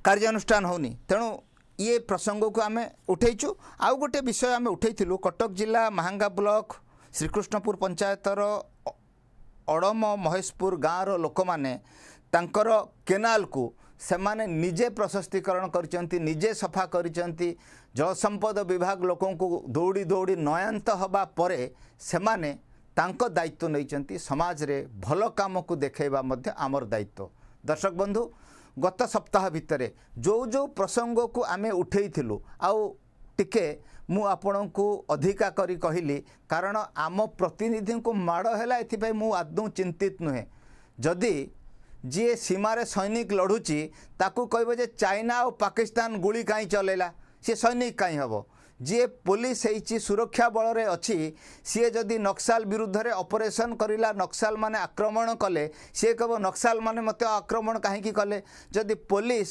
କାର୍ଯ୍ୟାନୁଷ୍ଠାନ ହେଉନି ତେଣୁ ଇଏ ପ୍ରସଙ୍ଗକୁ ଆମେ ଉଠେଇଛୁ ଆଉ ଗୋଟିଏ ବିଷୟ ଆମେ ଉଠେଇଥିଲୁ କଟକ ଜିଲ୍ଲା ମାହାଙ୍ଗା ବ୍ଲକ ଶ୍ରୀକୃଷ୍ଣପୁର ପଞ୍ଚାୟତର ଅଡ଼ମ ମହେଶପୁର ଗାଁର ଲୋକମାନେ ତାଙ୍କର କେନାଲକୁ ସେମାନେ ନିଜେ ପ୍ରଶସ୍ତିକରଣ କରିଛନ୍ତି ନିଜେ ସଫା କରିଛନ୍ତି ଜଳସମ୍ପଦ ବିଭାଗ ଲୋକଙ୍କୁ ଦୌଡ଼ି ଦୌଡ଼ି ନୟାନ୍ତ ହେବା ପରେ ସେମାନେ ତାଙ୍କ ଦାୟିତ୍ୱ ନେଇଛନ୍ତି ସମାଜରେ ଭଲ କାମକୁ ଦେଖାଇବା ମଧ୍ୟ ଆମର ଦାୟିତ୍ୱ ଦର୍ଶକ ବନ୍ଧୁ ଗତ ସପ୍ତାହ ଭିତରେ ଯେଉଁ ଯେଉଁ ପ୍ରସଙ୍ଗକୁ ଆମେ ଉଠାଇଥିଲୁ ଆଉ ଟିକେ ମୁଁ ଆପଣଙ୍କୁ ଅଧିକା କରି କହିଲି କାରଣ ଆମ ପ୍ରତିନିଧିଙ୍କୁ ମାଡ଼ ହେଲା ଏଥିପାଇଁ ମୁଁ ଆଦୌ ଚିନ୍ତିତ ନୁହେଁ ଯଦି ଯିଏ ସୀମାରେ ସୈନିକ ଲଢ଼ୁଛି ତାକୁ କହିବ ଯେ ଚାଇନା ଆଉ ପାକିସ୍ତାନ ଗୁଳି କାହିଁ ଚଲାଇଲା ସିଏ ସୈନିକ କାହିଁ ହେବ ଯିଏ ପୋଲିସ ହେଇଛି ସୁରକ୍ଷା ବଳରେ ଅଛି ସିଏ ଯଦି ନକ୍ସାଲ ବିରୁଦ୍ଧରେ ଅପରେସନ୍ କରିଲା ନକ୍ସାଲମାନେ ଆକ୍ରମଣ କଲେ ସିଏ କହିବ ନକ୍ସାଲମାନେ ମୋତେ ଆକ୍ରମଣ କାହିଁକି କଲେ ଯଦି ପୋଲିସ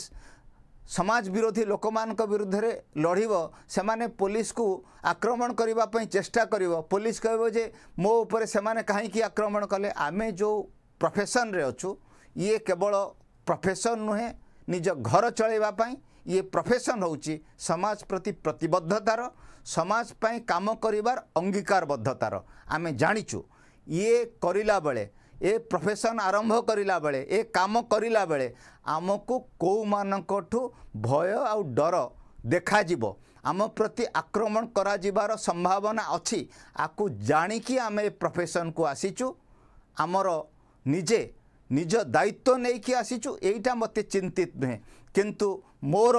ସମାଜ ବିରୋଧୀ ଲୋକମାନଙ୍କ ବିରୁଦ୍ଧରେ ଲଢ଼ିବ ସେମାନେ ପୋଲିସକୁ ଆକ୍ରମଣ କରିବା ପାଇଁ ଚେଷ୍ଟା କରିବ ପୋଲିସ କହିବ ଯେ ମୋ ଉପରେ ସେମାନେ କାହିଁକି ଆକ୍ରମଣ କଲେ ଆମେ ଯେଉଁ ପ୍ରଫେସନରେ ଅଛୁ ଇଏ କେବଳ ପ୍ରଫେସନ୍ ନୁହେଁ ନିଜ ଘର ଚଳାଇବା ପାଇଁ ଇଏ ପ୍ରଫେସନ୍ ହେଉଛି ସମାଜ ପ୍ରତି ପ୍ରତିବଦ୍ଧତାର ସମାଜ ପାଇଁ କାମ କରିବାର ଅଙ୍ଗୀକାରବଦ୍ଧତାର ଆମେ ଜାଣିଛୁ ଇଏ କରିଲା ବେଳେ ଏ ପ୍ରଫେସନ୍ ଆରମ୍ଭ କରିଲା ବେଳେ ଏ କାମ କରିଲା ବେଳେ ଆମକୁ କେଉଁମାନଙ୍କଠୁ ଭୟ ଆଉ ଡର ଦେଖାଯିବ ଆମ ପ୍ରତି ଆକ୍ରମଣ କରାଯିବାର ସମ୍ଭାବନା ଅଛି ଆକୁ ଜାଣିକି ଆମେ ଏ ପ୍ରଫେସନ୍କୁ ଆସିଛୁ ଆମର ନିଜେ ନିଜ ଦାୟିତ୍ୱ ନେଇକି ଆସିଛୁ ଏଇଟା ମୋତେ ଚିନ୍ତିତ ନୁହେଁ କିନ୍ତୁ ମୋର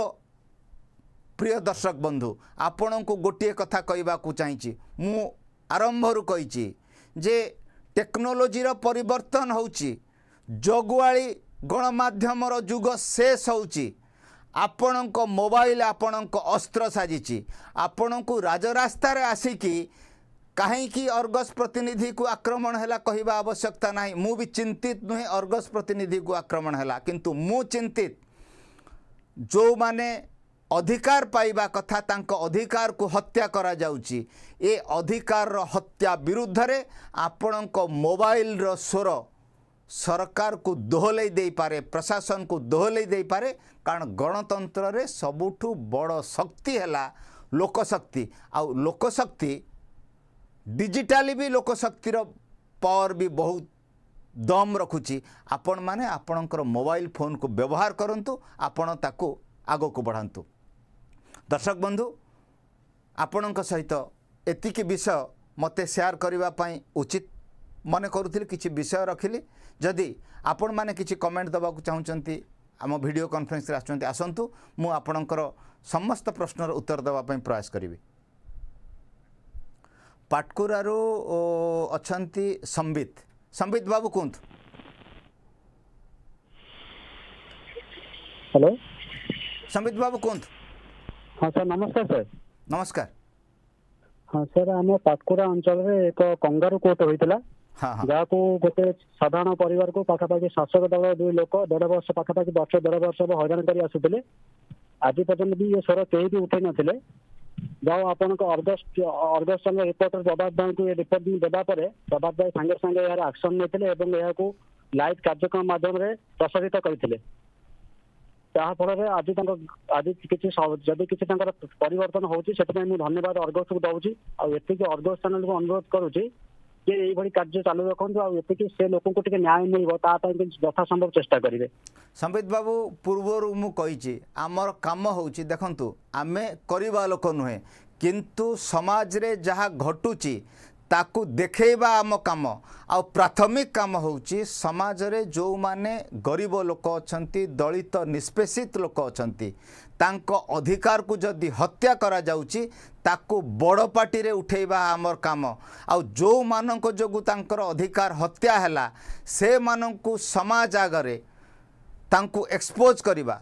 ପ୍ରିୟ ଦର୍ଶକ ବନ୍ଧୁ ଆପଣଙ୍କୁ ଗୋଟିଏ କଥା କହିବାକୁ ଚାହିଁଛି ମୁଁ ଆରମ୍ଭରୁ କହିଛି ଯେ ଟେକ୍ନୋଲୋଜିର ପରିବର୍ତ୍ତନ ହେଉଛି ଜଗୁଆଳି ଗଣମାଧ୍ୟମର ଯୁଗ ଶେଷ ହେଉଛି ଆପଣଙ୍କ ମୋବାଇଲ ଆପଣଙ୍କ ଅସ୍ତ୍ର ସାଜିଛି ଆପଣଙ୍କୁ ରାଜରାସ୍ତାରେ ଆସିକି କାହିଁକି ଅର୍ଗସ୍ ପ୍ରତିନିଧିକୁ ଆକ୍ରମଣ ହେଲା କହିବା ଆବଶ୍ୟକତା ନାହିଁ ମୁଁ ବି ଚିନ୍ତିତ ନୁହେଁ ଅର୍ଗସ୍ ପ୍ରତିନିଧିକୁ ଆକ୍ରମଣ ହେଲା କିନ୍ତୁ ମୁଁ ଚିନ୍ତିତ ଯେଉଁମାନେ ଅଧିକାର ପାଇବା କଥା ତାଙ୍କ ଅଧିକାରକୁ ହତ୍ୟା କରାଯାଉଛି ଏ ଅଧିକାରର ହତ୍ୟା ବିରୁଦ୍ଧରେ ଆପଣଙ୍କ ମୋବାଇଲର ସ୍ୱର ସରକାରକୁ ଦୋହଲାଇ ଦେଇପାରେ ପ୍ରଶାସନକୁ ଦୋହଲାଇ ଦେଇପାରେ କାରଣ ଗଣତନ୍ତ୍ରରେ ସବୁଠୁ ବଡ଼ ଶକ୍ତି ହେଲା ଲୋକଶକ୍ତି ଆଉ ଲୋକଶକ୍ତି ଡିଜିଟାଲି ବି ଲୋକଶକ୍ତିର ପାୱାର ବି ବହୁତ ଦମ୍ ରଖୁଛି ଆପଣମାନେ ଆପଣଙ୍କର ମୋବାଇଲ ଫୋନକୁ ବ୍ୟବହାର କରନ୍ତୁ ଆପଣ ତାକୁ ଆଗକୁ ବଢ଼ାନ୍ତୁ ଦର୍ଶକ ବନ୍ଧୁ ଆପଣଙ୍କ ସହିତ ଏତିକି ବିଷୟ ମୋତେ ସେୟାର କରିବା ପାଇଁ ଉଚିତ ମନେ କରୁଥିଲି କିଛି ବିଷୟ ରଖିଲି ଯଦି ଆପଣମାନେ କିଛି କମେଣ୍ଟ ଦେବାକୁ ଚାହୁଁଛନ୍ତି ଆମ ଭିଡ଼ିଓ କନଫରେନ୍ସରେ ଆସୁଛନ୍ତି ଆସନ୍ତୁ ମୁଁ ଆପଣଙ୍କର ସମସ୍ତ ପ୍ରଶ୍ନର ଉତ୍ତର ଦେବା ପାଇଁ ପ୍ରୟାସ କରିବି ପାଟକୁରାରୁ ଅଛନ୍ତି ସମ୍ବିତ ସମ୍ବିତ ବାବୁ କୁହନ୍ତୁ ହ୍ୟାଲୋ ସମ୍ବିତ ବାବୁ କୁହନ୍ତୁ ହଁ ସାର୍ ନମସ୍କାର ସାର୍ ନମସ୍କାର
ହଁ ସାର୍ ଆମ ପାଟକୁରା ଅଞ୍ଚଳରେ ଏକ କଙ୍ଗାରୁ କୋର୍ଟ ହୋଇଥିଲା ଯାହାକୁ ଗୋଟେ ସାଧାରଣ ପରିବାରକୁ ପାଖାପାଖି ଶାସକ ଦଳ ଦୁଇ ଲୋକ ଦେଢ ବର୍ଷ ପାଖାପାଖି ବର୍ଷ ଦେଢ ବର୍ଷ ହବ ହଇରାଣ କରି ଆସୁଥିଲେ ଆଜି ପର୍ଯ୍ୟନ୍ତ ବି ଏ ସ୍ୱର କେହି ବି ଉଠେଇ ନଥିଲେ ଯାହା ଆପଣଙ୍କ ଅର୍ଗଷ୍ଟ ଅର୍ଗଷ୍ଟ ଚନ୍ଦ୍ର ରିପୋର୍ଟର ପ୍ରଭାତ ଭାଇଙ୍କୁ ଏ ରିପୋର୍ଟ ଦେବା ପରେ ପ୍ରଭାତ ଭାଇ ସାଙ୍ଗେ ସାଙ୍ଗେ ଏହାର ଆକ୍ସନ ନେଇଥିଲେ ଏବଂ ଏହାକୁ ଲାଇଭ କାର୍ଯ୍ୟକ୍ରମ ମାଧ୍ୟମରେ ପ୍ରସାରିତ କରିଥିଲେ ଯାହାଫଳରେ ଆଜି ତାଙ୍କ ଆଜି କିଛି ଯଦି କିଛି ତାଙ୍କର ପରିବର୍ତ୍ତନ ହଉଛି ସେଥିପାଇଁ ମୁଁ ଧନ୍ୟବାଦ ଅର୍ଗସକୁ ଦଉଛି ଆଉ ଏତିକି ଅର୍ଗସ ଚ୍ୟାନେଲକୁ ଅନୁରୋଧ କରୁଛି ଯେ ଏଇଭଳି କାର୍ଯ୍ୟ ଚାଲୁ ରଖନ୍ତୁ ଆଉ ଏତିକି ସେ ଲୋକଙ୍କୁ ଟିକେ ନ୍ୟାୟ ମିଳିବ ତା ପାଇଁ ଯଥାସମ୍ଭବ ଚେଷ୍ଟା କରିବେ
ସମ୍ବିତ ବାବୁ ପୂର୍ବରୁ ମୁଁ କହିଛି ଆମର କାମ ହେଉଛି ଦେଖନ୍ତୁ ଆମେ କରିବା ଲୋକ ନୁହେଁ କିନ୍ତୁ ସମାଜରେ ଯାହା ଘଟୁଛି ତାକୁ ଦେଖେଇବା ଆମ କାମ ଆଉ ପ୍ରାଥମିକ କାମ ହେଉଛି ସମାଜରେ ଯେଉଁମାନେ ଗରିବ ଲୋକ ଅଛନ୍ତି ଦଳିତ ନିଷ୍ପେଷିତ ଲୋକ ଅଛନ୍ତି ତାଙ୍କ ଅଧିକାରକୁ ଯଦି ହତ୍ୟା କରାଯାଉଛି ତାକୁ ବଡ଼ ପାଟିରେ ଉଠାଇବା ଆମର କାମ ଆଉ ଯେଉଁମାନଙ୍କ ଯୋଗୁଁ ତାଙ୍କର ଅଧିକାର ହତ୍ୟା ହେଲା ସେମାନଙ୍କୁ ସମାଜ ଆଗରେ ତାଙ୍କୁ ଏକ୍ସପୋଜ୍ କରିବା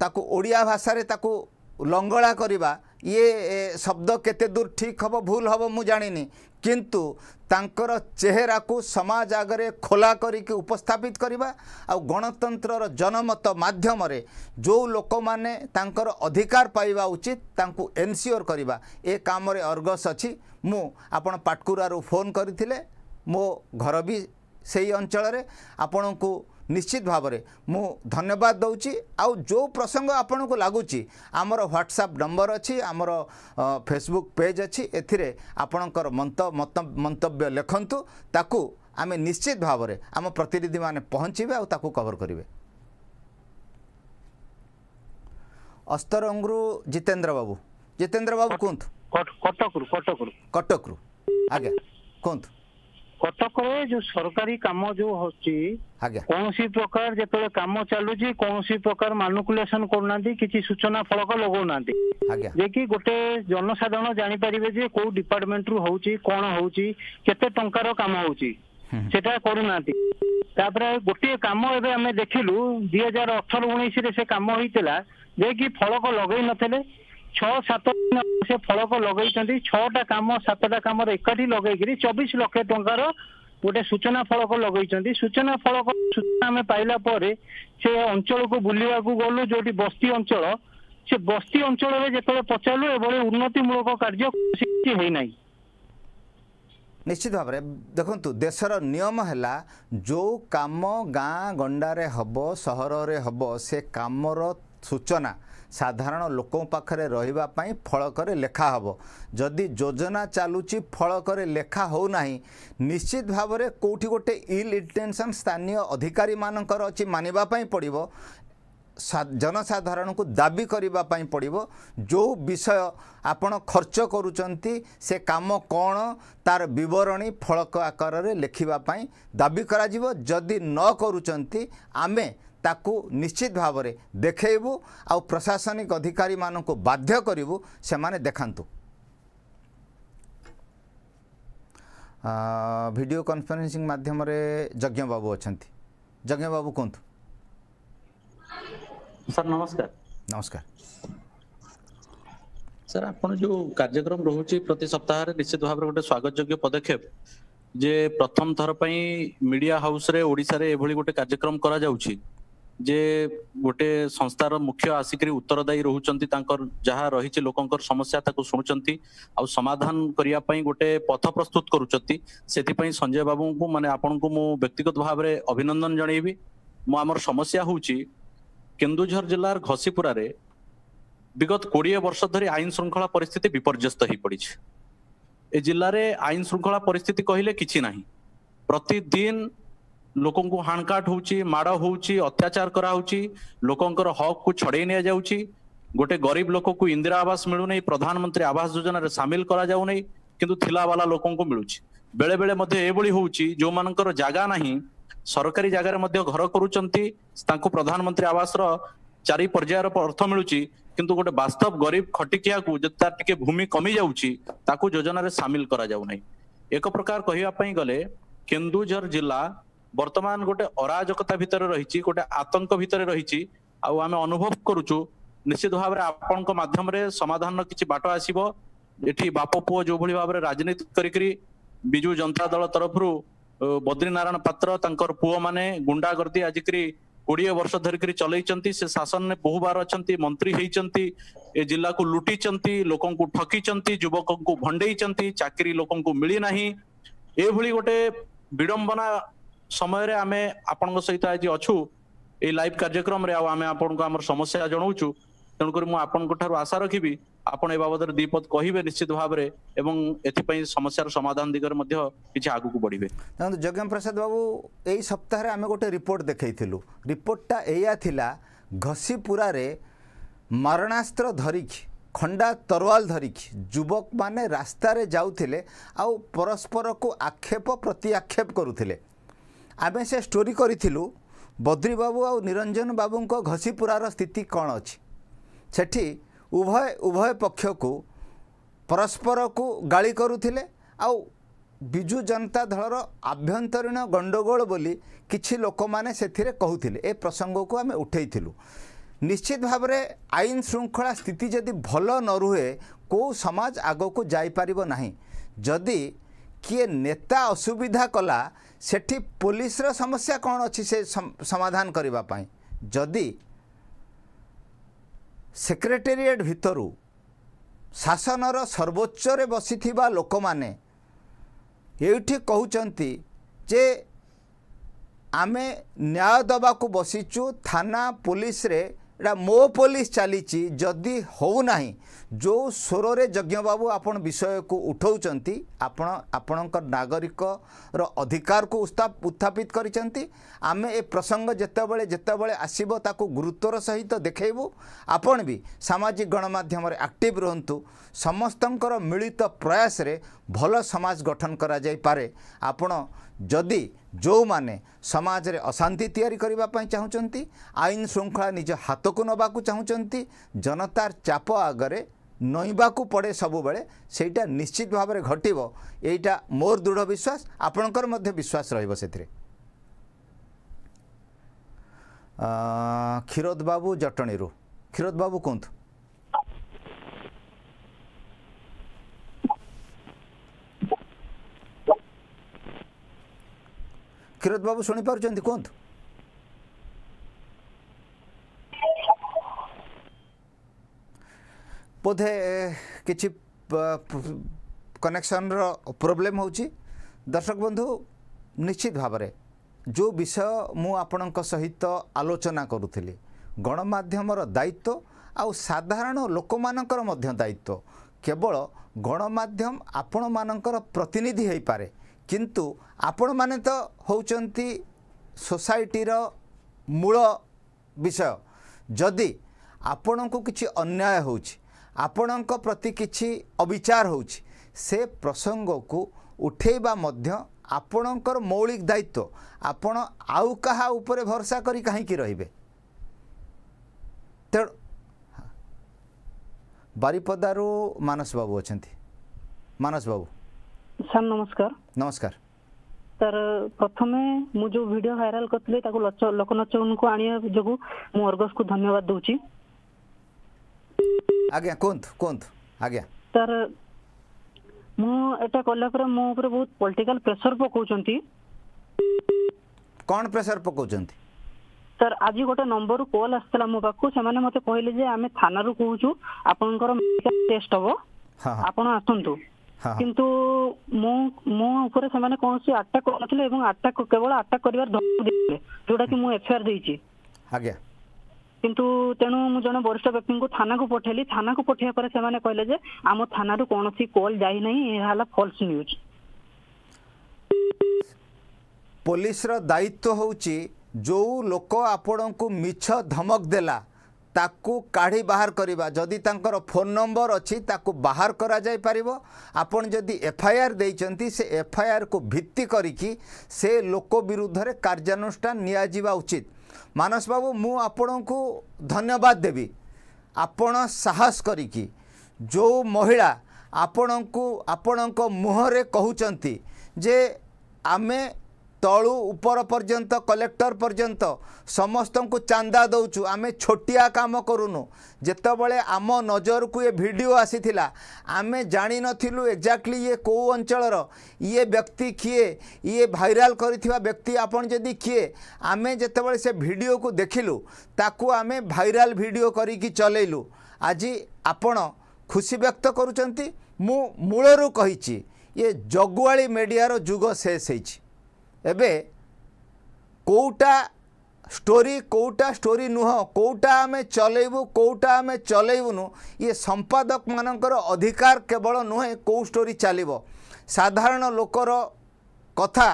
ତାକୁ ଓଡ଼ିଆ ଭାଷାରେ ତାକୁ ଲଙ୍ଗଳା କରିବା ଇଏ ଶବ୍ଦ କେତେ ଦୂର ଠିକ୍ ହେବ ଭୁଲ ହେବ ମୁଁ ଜାଣିନି କିନ୍ତୁ ତାଙ୍କର ଚେହେରାକୁ ସମାଜ ଆଗରେ ଖୋଲା କରିକି ଉପସ୍ଥାପିତ କରିବା ଆଉ ଗଣତନ୍ତ୍ରର ଜନମତ ମାଧ୍ୟମରେ ଯେଉଁ ଲୋକମାନେ ତାଙ୍କର ଅଧିକାର ପାଇବା ଉଚିତ ତାଙ୍କୁ ଏନସିଓର କରିବା ଏ କାମରେ ଅର୍ଗସ ଅଛି ମୁଁ ଆପଣ ପାଟକୁରାରୁ ଫୋନ୍ କରିଥିଲେ ମୋ ଘର ବି ସେଇ ଅଞ୍ଚଳରେ ଆପଣଙ୍କୁ ନିଶ୍ଚିତ ଭାବରେ ମୁଁ ଧନ୍ୟବାଦ ଦେଉଛି ଆଉ ଯେଉଁ ପ୍ରସଙ୍ଗ ଆପଣଙ୍କୁ ଲାଗୁଛି ଆମର ହ୍ୱାଟ୍ସଆପ୍ ନମ୍ବର ଅଛି ଆମର ଫେସବୁକ୍ ପେଜ୍ ଅଛି ଏଥିରେ ଆପଣଙ୍କର ମନ୍ତ ମନ୍ତବ୍ୟ ଲେଖନ୍ତୁ ତାକୁ ଆମେ ନିଶ୍ଚିତ ଭାବରେ ଆମ ପ୍ରତିନିଧିମାନେ ପହଞ୍ଚିବେ ଆଉ ତାକୁ କଭର କରିବେ ଅସ୍ତରଙ୍ଗରୁ ଜିତେନ୍ଦ୍ର ବାବୁ ଜିତେନ୍ଦ୍ର ବାବୁ କୁହନ୍ତୁ କଟକରୁ କଟକରୁ କଟକରୁ ଆଜ୍ଞା କୁହନ୍ତୁ କଟକରେ ଯୋଉ ସରକାରୀ କାମ ଯୋଉ ହଉଛି କୌଣସି ପ୍ରକାର ଯେତେବେଳେ କାମ
ଚାଲୁଛି କୌଣସି ପ୍ରକାର ମାନୁକୁଲେସନ କରୁନାହାନ୍ତି କିଛି ସୂଚନା ଫଳକ ଲଗଉନାହାନ୍ତି ଯେ କି ଗୋଟେ ଜନସାଧାରଣ ଜାଣିପାରିବେ ଯେ କୋଉ ଡିପାର୍ଟମେଣ୍ଟରୁ ହଉଛି କଣ ହଉଛି କେତେ ଟଙ୍କାର କାମ ହଉଛି ସେଟା କରୁନାହାନ୍ତି ତାପରେ ଗୋଟିଏ କାମ ଏବେ ଆମେ ଦେଖିଲୁ ଦୁଇ ହଜାର ଅଠର ଉଣେଇଶରେ ସେ କାମ ହେଇଥିଲା ଯେ କି ଫଳକ ଲଗେଇ ନଥିଲେ ଛଅ ସାତ ଦିନ ସେ ଫଳକ ଲଗେଇଛନ୍ତି ଛଅଟା କାମ ସାତଟା କାମ ଏକାଠି ଲଗେଇକିରି ଚବିଶ ଲକ୍ଷ ଟଙ୍କାର ଗୋଟେ ସୂଚନା ଫଳକ ଲଗେଇଛନ୍ତି ସୂଚନା ଫଳକ ସୂଚନା ଆମେ ପାଇଲା ପରେ ସେ ଅଞ୍ଚଳକୁ ବୁଲିବାକୁ ଗଲୁ ଯୋଉଠି ବସ୍ତି ଅଞ୍ଚଳ ସେ ବସ୍ତି ଅଞ୍ଚଳରେ ଯେତେବେଳେ ପଚାରିଲୁ ଏଭଳି ଉନ୍ନତି ମୂଳକ କାର୍ଯ୍ୟ କିଛି ହେଇନାହିଁ
ନିଶ୍ଚିତ ଭାବରେ ଦେଖନ୍ତୁ ଦେଶର ନିୟମ ହେଲା ଯେଉଁ କାମ ଗାଁ ଗଣ୍ଡାରେ ହେବ ସହରରେ ହେବ ସେ କାମର ସୂଚନା ସାଧାରଣ ଲୋକଙ୍କ ପାଖରେ ରହିବା ପାଇଁ ଫଳକରେ ଲେଖା ହେବ ଯଦି ଯୋଜନା ଚାଲୁଛି ଫଳକରେ ଲେଖା ହେଉନାହିଁ ନିଶ୍ଚିତ ଭାବରେ କେଉଁଠି ଗୋଟେ ଇଲ୍ ଇଣ୍ଟେନ୍ସନ୍ ସ୍ଥାନୀୟ ଅଧିକାରୀମାନଙ୍କର ଅଛି ମାନିବା ପାଇଁ ପଡ଼ିବ ଜନସାଧାରଣଙ୍କୁ ଦାବି କରିବା ପାଇଁ ପଡ଼ିବ ଯେଉଁ ବିଷୟ ଆପଣ ଖର୍ଚ୍ଚ କରୁଛନ୍ତି ସେ କାମ କ'ଣ ତା'ର ବିବରଣୀ ଫଳକ ଆକାରରେ ଲେଖିବା ପାଇଁ ଦାବି କରାଯିବ ଯଦି ନ କରୁଛନ୍ତି ଆମେ ତାକୁ ନିଶ୍ଚିତ ଭାବରେ ଦେଖେଇବୁ ଆଉ ପ୍ରଶାସନିକ ଅଧିକାରୀମାନଙ୍କୁ ବାଧ୍ୟ କରିବୁ ସେମାନେ ଦେଖାନ୍ତୁ ଭିଡ଼ିଓ କନଫରେନ୍ସିଂ ମାଧ୍ୟମରେ ଯଜ୍ଞ ବାବୁ ଅଛନ୍ତି ଯଜ୍ଞ ବାବୁ କୁହନ୍ତୁ ସାର୍ ନମସ୍କାର ନମସ୍କାର
ସାର୍ ଆପଣ ଯୋଉ କାର୍ଯ୍ୟକ୍ରମ ରହୁଛି ପ୍ରତି ସପ୍ତାହରେ ନିଶ୍ଚିତ ଭାବରେ ଗୋଟେ ସ୍ୱାଗତ ଯୋଗ୍ୟ ପଦକ୍ଷେପ ଯେ ପ୍ରଥମ ଥର ପାଇଁ ମିଡିଆ ହାଉସରେ ଓଡ଼ିଶାରେ ଏଭଳି ଗୋଟେ କାର୍ଯ୍ୟକ୍ରମ କରାଯାଉଛି ଯେ ଗୋଟେ ସଂସ୍ଥାର ମୁଖ୍ୟ ଆସିକରି ଉତ୍ତରଦାୟୀ ରହୁଛନ୍ତି ତାଙ୍କର ଯାହା ରହିଛି ଲୋକଙ୍କର ସମସ୍ୟା ତାକୁ ଶୁଣୁଛନ୍ତି ଆଉ ସମାଧାନ କରିବା ପାଇଁ ଗୋଟେ ପଥ ପ୍ରସ୍ତୁତ କରୁଛନ୍ତି ସେଥିପାଇଁ ସଞ୍ଜୟ ବାବୁଙ୍କୁ ମାନେ ଆପଣଙ୍କୁ ମୁଁ ବ୍ୟକ୍ତିଗତ ଭାବରେ ଅଭିନନ୍ଦନ ଜଣେଇବି ମୁଁ ଆମର ସମସ୍ୟା ହେଉଛି କେନ୍ଦୁଝର ଜିଲ୍ଲାର ଘସିପୁରାରେ ବିଗତ କୋଡ଼ିଏ ବର୍ଷ ଧରି ଆଇନ ଶୃଙ୍ଖଳା ପରିସ୍ଥିତି ବିପର୍ଯ୍ୟସ୍ତ ହୋଇପଡ଼ିଛି ଏ ଜିଲ୍ଲାରେ ଆଇନ ଶୃଙ୍ଖଳା ପରିସ୍ଥିତି କହିଲେ କିଛି ନାହିଁ ପ୍ରତିଦିନ ଲୋକଙ୍କୁ ହାଣକାଟ ହଉଛି ମାଡ଼ ହଉଛି ଅତ୍ୟାଚାର କରାହଉଛି ଲୋକଙ୍କର ହକ୍କୁ ଛଡ଼େଇ ନିଆଯାଉଛି ଗୋଟେ ଗରିବ ଲୋକକୁ ଇନ୍ଦିରା ଆବାସ ମିଳୁନାହିଁ ପ୍ରଧାନମନ୍ତ୍ରୀ ଆବାସ ଯୋଜନାରେ ସାମିଲ କରାଯାଉନାହିଁ କିନ୍ତୁ ଥିଲାବାଲା ଲୋକଙ୍କୁ ମିଳୁଛି ବେଳେବେଳେ ମଧ୍ୟ ଏଭଳି ହଉଛି ଯେଉଁମାନଙ୍କର ଜାଗା ନାହିଁ ସରକାରୀ ଜାଗାରେ ମଧ୍ୟ ଘର କରୁଛନ୍ତି ତାଙ୍କୁ ପ୍ରଧାନମନ୍ତ୍ରୀ ଆବାସର ଚାରି ପର୍ଯ୍ୟାୟର ଅର୍ଥ ମିଳୁଛି କିନ୍ତୁ ଗୋଟେ ବାସ୍ତବ ଗରିବ ଖଟିକିଆକୁ ଯଦି ତାର ଟିକେ ଭୂମି କମିଯାଉଛି ତାକୁ ଯୋଜନାରେ ସାମିଲ କରାଯାଉନାହିଁ ଏକ ପ୍ରକାର କହିବା ପାଇଁ ଗଲେ କେନ୍ଦୁଝର ଜିଲ୍ଲା বর্তমান গোটে অরাজকতা ভিতরে রয়েছে গোটে আতঙ্ক ভিতরে রয়েছে আমি অনুভব করুছু নিশ্চিত ভাবে আপনার মাধ্যমে সমাধান কিছু বাট আসব এটি বাপ পুয় যেভাবে ভাবে রাজনীতি করি বিজু জনতা দল তরফর বদ্রীনারায়ণ পাত্র তাঁর পুয় মানে গুন্ডাগর্দি আজিকি কোড়িয়ে বর্ষ ধরি চলাইছেন সে শাসন বহুবার অনেক মন্ত্রী হয়েছেন এ জেলা লুটি লোক ঠকিছেন যুবক ভণ্ডাই চাকরি লোক মিলি না এইভাবে গোটে বিড়ম্বনা ସମୟରେ ଆମେ ଆପଣଙ୍କ ସହିତ ଆଜି ଅଛୁ ଏଇ ଲାଇଭ୍ କାର୍ଯ୍ୟକ୍ରମରେ ଆଉ ଆମେ ଆପଣଙ୍କୁ ଆମର ସମସ୍ୟା ଜଣାଉଛୁ ତେଣୁକରି ମୁଁ ଆପଣଙ୍କ ଠାରୁ ଆଶା ରଖିବି ଆପଣ ଏ ବାବଦରେ ଦୁଇପଦ କହିବେ ନିଶ୍ଚିତ ଭାବରେ ଏବଂ ଏଥିପାଇଁ ସମସ୍ୟାର ସମାଧାନ ଦିଗରେ ମଧ୍ୟ କିଛି ଆଗକୁ
ବଢ଼ିବେ ଦେଖନ୍ତୁ ଯଜ୍ଞ ପ୍ରସାଦ ବାବୁ ଏଇ ସପ୍ତାହରେ ଆମେ ଗୋଟେ ରିପୋର୍ଟ ଦେଖାଇଥିଲୁ ରିପୋର୍ଟଟା ଏଇଆ ଥିଲା ଘଷିପୁରାରେ ମାରଣାସ୍ତ୍ର ଧରିକି ଖଣ୍ଡା ତରୱାଲ ଧରିକି ଯୁବକମାନେ ରାସ୍ତାରେ ଯାଉଥିଲେ ଆଉ ପରସ୍ପରକୁ ଆକ୍ଷେପ ପ୍ରତି ଆକ୍ଷେପ କରୁଥିଲେ ଆମେ ସେ ଷ୍ଟୋରି କରିଥିଲୁ ବଦ୍ରି ବାବୁ ଆଉ ନିରଞ୍ଜନ ବାବୁଙ୍କ ଘଷିପୁରାର ସ୍ଥିତି କ'ଣ ଅଛି ସେଠି ଉଭୟ ଉଭୟ ପକ୍ଷକୁ ପରସ୍ପରକୁ ଗାଳି କରୁଥିଲେ ଆଉ ବିଜୁ ଜନତା ଦଳର ଆଭ୍ୟନ୍ତରୀଣ ଗଣ୍ଡଗୋଳ ବୋଲି କିଛି ଲୋକମାନେ ସେଥିରେ କହୁଥିଲେ ଏ ପ୍ରସଙ୍ଗକୁ ଆମେ ଉଠାଇଥିଲୁ ନିଶ୍ଚିତ ଭାବରେ ଆଇନ ଶୃଙ୍ଖଳା ସ୍ଥିତି ଯଦି ଭଲ ନ ରୁହେ କେଉଁ ସମାଜ ଆଗକୁ ଯାଇପାରିବ ନାହିଁ ଯଦି କିଏ ନେତା ଅସୁବିଧା କଲା ସେଠି ପୋଲିସର ସମସ୍ୟା କ'ଣ ଅଛି ସେ ସମାଧାନ କରିବା ପାଇଁ ଯଦି ସେକ୍ରେଟେରିଏଟ୍ ଭିତରୁ ଶାସନର ସର୍ବୋଚ୍ଚରେ ବସିଥିବା ଲୋକମାନେ ଏଇଠି କହୁଛନ୍ତି ଯେ ଆମେ ନ୍ୟାୟ ଦେବାକୁ ବସିଛୁ ଥାନା ପୋଲିସରେ ଏଇଟା ମୋ ପୋଲିସ ଚାଲିଛି ଯଦି ହେଉନାହିଁ ଯେଉଁ ସ୍ୱରରେ ଯଜ୍ଞବାବୁ ଆପଣ ବିଷୟକୁ ଉଠାଉଛନ୍ତି ଆପଣ ଆପଣଙ୍କ ନାଗରିକର ଅଧିକାରକୁ ଉତ୍ଥାପିତ କରିଛନ୍ତି ଆମେ ଏ ପ୍ରସଙ୍ଗ ଯେତେବେଳେ ଯେତେବେଳେ ଆସିବ ତାକୁ ଗୁରୁତ୍ୱର ସହିତ ଦେଖାଇବୁ ଆପଣ ବି ସାମାଜିକ ଗଣମାଧ୍ୟମରେ ଆକ୍ଟିଭ୍ ରୁହନ୍ତୁ ସମସ୍ତଙ୍କର ମିଳିତ ପ୍ରୟାସରେ ଭଲ ସମାଜ ଗଠନ କରାଯାଇପାରେ ଆପଣ ଯଦି ଯେଉଁମାନେ ସମାଜରେ ଅଶାନ୍ତି ତିଆରି କରିବା ପାଇଁ ଚାହୁଁଛନ୍ତି ଆଇନ ଶୃଙ୍ଖଳା ନିଜ ହାତକୁ ନେବାକୁ ଚାହୁଁଛନ୍ତି ଜନତାର ଚାପ ଆଗରେ ନଇବାକୁ ପଡ଼େ ସବୁବେଳେ ସେଇଟା ନିଶ୍ଚିତ ଭାବରେ ଘଟିବ ଏଇଟା ମୋର ଦୃଢ଼ ବିଶ୍ୱାସ ଆପଣଙ୍କର ମଧ୍ୟ ବିଶ୍ୱାସ ରହିବ ସେଥିରେ କ୍ଷୀରୋଦ ବାବୁ ଜଟଣୀରୁ କ୍ଷୀରୋଦ ବାବୁ କୁହନ୍ତୁ କିରତ ବାବୁ ଶୁଣିପାରୁଛନ୍ତି କୁହନ୍ତୁ ବୋଧେ କିଛି କନେକ୍ସନ୍ର ପ୍ରୋବ୍ଲେମ୍ ହେଉଛି ଦର୍ଶକ ବନ୍ଧୁ ନିଶ୍ଚିତ ଭାବରେ ଯେଉଁ ବିଷୟ ମୁଁ ଆପଣଙ୍କ ସହିତ ଆଲୋଚନା କରୁଥିଲି ଗଣମାଧ୍ୟମର ଦାୟିତ୍ୱ ଆଉ ସାଧାରଣ ଲୋକମାନଙ୍କର ମଧ୍ୟ ଦାୟିତ୍ୱ କେବଳ ଗଣମାଧ୍ୟମ ଆପଣମାନଙ୍କର ପ୍ରତିନିଧି ହୋଇପାରେ କିନ୍ତୁ ଆପଣମାନେ ତ ହେଉଛନ୍ତି ସୋସାଇଟିର ମୂଳ ବିଷୟ ଯଦି ଆପଣଙ୍କୁ କିଛି ଅନ୍ୟାୟ ହେଉଛି ଆପଣଙ୍କ ପ୍ରତି କିଛି ଅବିଚାର ହେଉଛି ସେ ପ୍ରସଙ୍ଗକୁ ଉଠାଇବା ମଧ୍ୟ ଆପଣଙ୍କର ମୌଳିକ ଦାୟିତ୍ୱ ଆପଣ ଆଉ କାହା ଉପରେ ଭରସା କରି କାହିଁକି ରହିବେ ତେଣୁ ବାରିପଦାରୁ ମାନସ ବାବୁ ଅଛନ୍ତି ମାନସ ବାବୁ
ସାର୍ ନମସ୍କାର ନମସ୍କାର ସାର୍ ପ୍ରଥମେ ମୁଁ ଯୋଉ ଭିଡିଓ ଭାଇରାଲ କରିଥିଲି ତାକୁ ଲୋକନଚନକୁ ଆଣିବା ଯୋଗୁଁ ମୁଁ ଅର୍ଗସକୁ ଧନ୍ୟବାଦ ଦଉଛି ଆଜ୍ଞା କୁହନ୍ତୁ କୁହନ୍ତୁ ଆଜ୍ଞା ସାର୍ ମୁଁ ଏଟା କଲା ପରେ ମୋ ଉପରେ ବହୁତ ପଲିଟିକାଲ ପ୍ରେସର ପକଉଛନ୍ତି
କ'ଣ ପ୍ରେସର ପକଉଛନ୍ତି
ସାର୍ ଆଜି ଗୋଟେ ନମ୍ବରରୁ କଲ୍ ଆସିଥିଲା ମୋ ପାଖକୁ ସେମାନେ ମୋତେ କହିଲେ ଯେ ଆମେ ଥାନାରୁ କହୁଛୁ ଆପଣଙ୍କର ମେଡିକାଲ ଟେଷ୍ଟ ହବ ଆପଣ ଆସନ୍ତୁ କିନ୍ତୁ ମୁଁ ମୋ ଉପରେ ସେମାନେ କୌଣସି ଆଟାକ୍ କରିନଥିଲେ ଏବଂ ଆଟାକ୍ କେବଳ ଆଟାକ୍ କରିବାର ଧମକ ଦେଇଥିଲେ ଯୋଉଟାକି ମୁଁ ଏଫଆଇଆର ଦେଇଛି ଆଜ୍ଞା କିନ୍ତୁ ତେଣୁ ମୁଁ ଜଣେ ବରିଷ୍ଠ ବ୍ୟକ୍ତିଙ୍କୁ ଥାନାକୁ ପଠାଇଲି ଥାନାକୁ ପଠାଇବା ପରେ ସେମାନେ କହିଲେ ଯେ ଆମ ଥାନାରୁ କୌଣସି କଲ୍ ଯାଇନାହିଁ ଏହା ହେଲା ଫଲ୍ସ ନ୍ୟୁଜ୍
ପୋଲିସର ଦାୟିତ୍ୱ ହେଉଛି ଯେଉଁ ଲୋକ ଆପଣଙ୍କୁ ମିଛ ଧମକ ଦେଲା ତାକୁ କାଢ଼ି ବାହାର କରିବା ଯଦି ତାଙ୍କର ଫୋନ୍ ନମ୍ବର ଅଛି ତାକୁ ବାହାର କରାଯାଇପାରିବ ଆପଣ ଯଦି ଏଫଆଇଆର୍ ଦେଇଛନ୍ତି ସେ ଏଫଆଇଆର୍କୁ ଭିତ୍ତି କରିକି ସେ ଲୋକ ବିରୁଦ୍ଧରେ କାର୍ଯ୍ୟାନୁଷ୍ଠାନ ନିଆଯିବା ଉଚିତ ମାନସ ବାବୁ ମୁଁ ଆପଣଙ୍କୁ ଧନ୍ୟବାଦ ଦେବି ଆପଣ ସାହସ କରିକି ଯେଉଁ ମହିଳା ଆପଣଙ୍କୁ ଆପଣଙ୍କ ମୁହଁରେ କହୁଛନ୍ତି ଯେ ଆମେ ତଳୁ ଉପର ପର୍ଯ୍ୟନ୍ତ କଲେକ୍ଟର ପର୍ଯ୍ୟନ୍ତ ସମସ୍ତଙ୍କୁ ଚାନ୍ଦା ଦେଉଛୁ ଆମେ ଛୋଟିଆ କାମ କରୁନୁ ଯେତେବେଳେ ଆମ ନଜରକୁ ଏ ଭିଡ଼ିଓ ଆସିଥିଲା ଆମେ ଜାଣିନଥିଲୁ ଏକ୍ଜାକ୍ଟଲି ଇଏ କେଉଁ ଅଞ୍ଚଳର ଇଏ ବ୍ୟକ୍ତି କିଏ ଇଏ ଭାଇରାଲ କରିଥିବା ବ୍ୟକ୍ତି ଆପଣ ଯଦି କିଏ ଆମେ ଯେତେବେଳେ ସେ ଭିଡ଼ିଓକୁ ଦେଖିଲୁ ତାକୁ ଆମେ ଭାଇରାଲ ଭିଡ଼ିଓ କରିକି ଚଲେଇଲୁ ଆଜି ଆପଣ ଖୁସି ବ୍ୟକ୍ତ କରୁଛନ୍ତି ମୁଁ ମୂଳରୁ କହିଛି ଇଏ ଜଗୁଆଳି ମିଡ଼ିଆର ଯୁଗ ଶେଷ ହେଇଛି ଏବେ କେଉଁଟା ଷ୍ଟୋରି କେଉଁଟା ଷ୍ଟୋରି ନୁହଁ କେଉଁଟା ଆମେ ଚଲେଇବୁ କେଉଁଟା ଆମେ ଚଲେଇବୁନୁ ଇଏ ସମ୍ପାଦକମାନଙ୍କର ଅଧିକାର କେବଳ ନୁହେଁ କେଉଁ ଷ୍ଟୋରି ଚାଲିବ ସାଧାରଣ ଲୋକର କଥା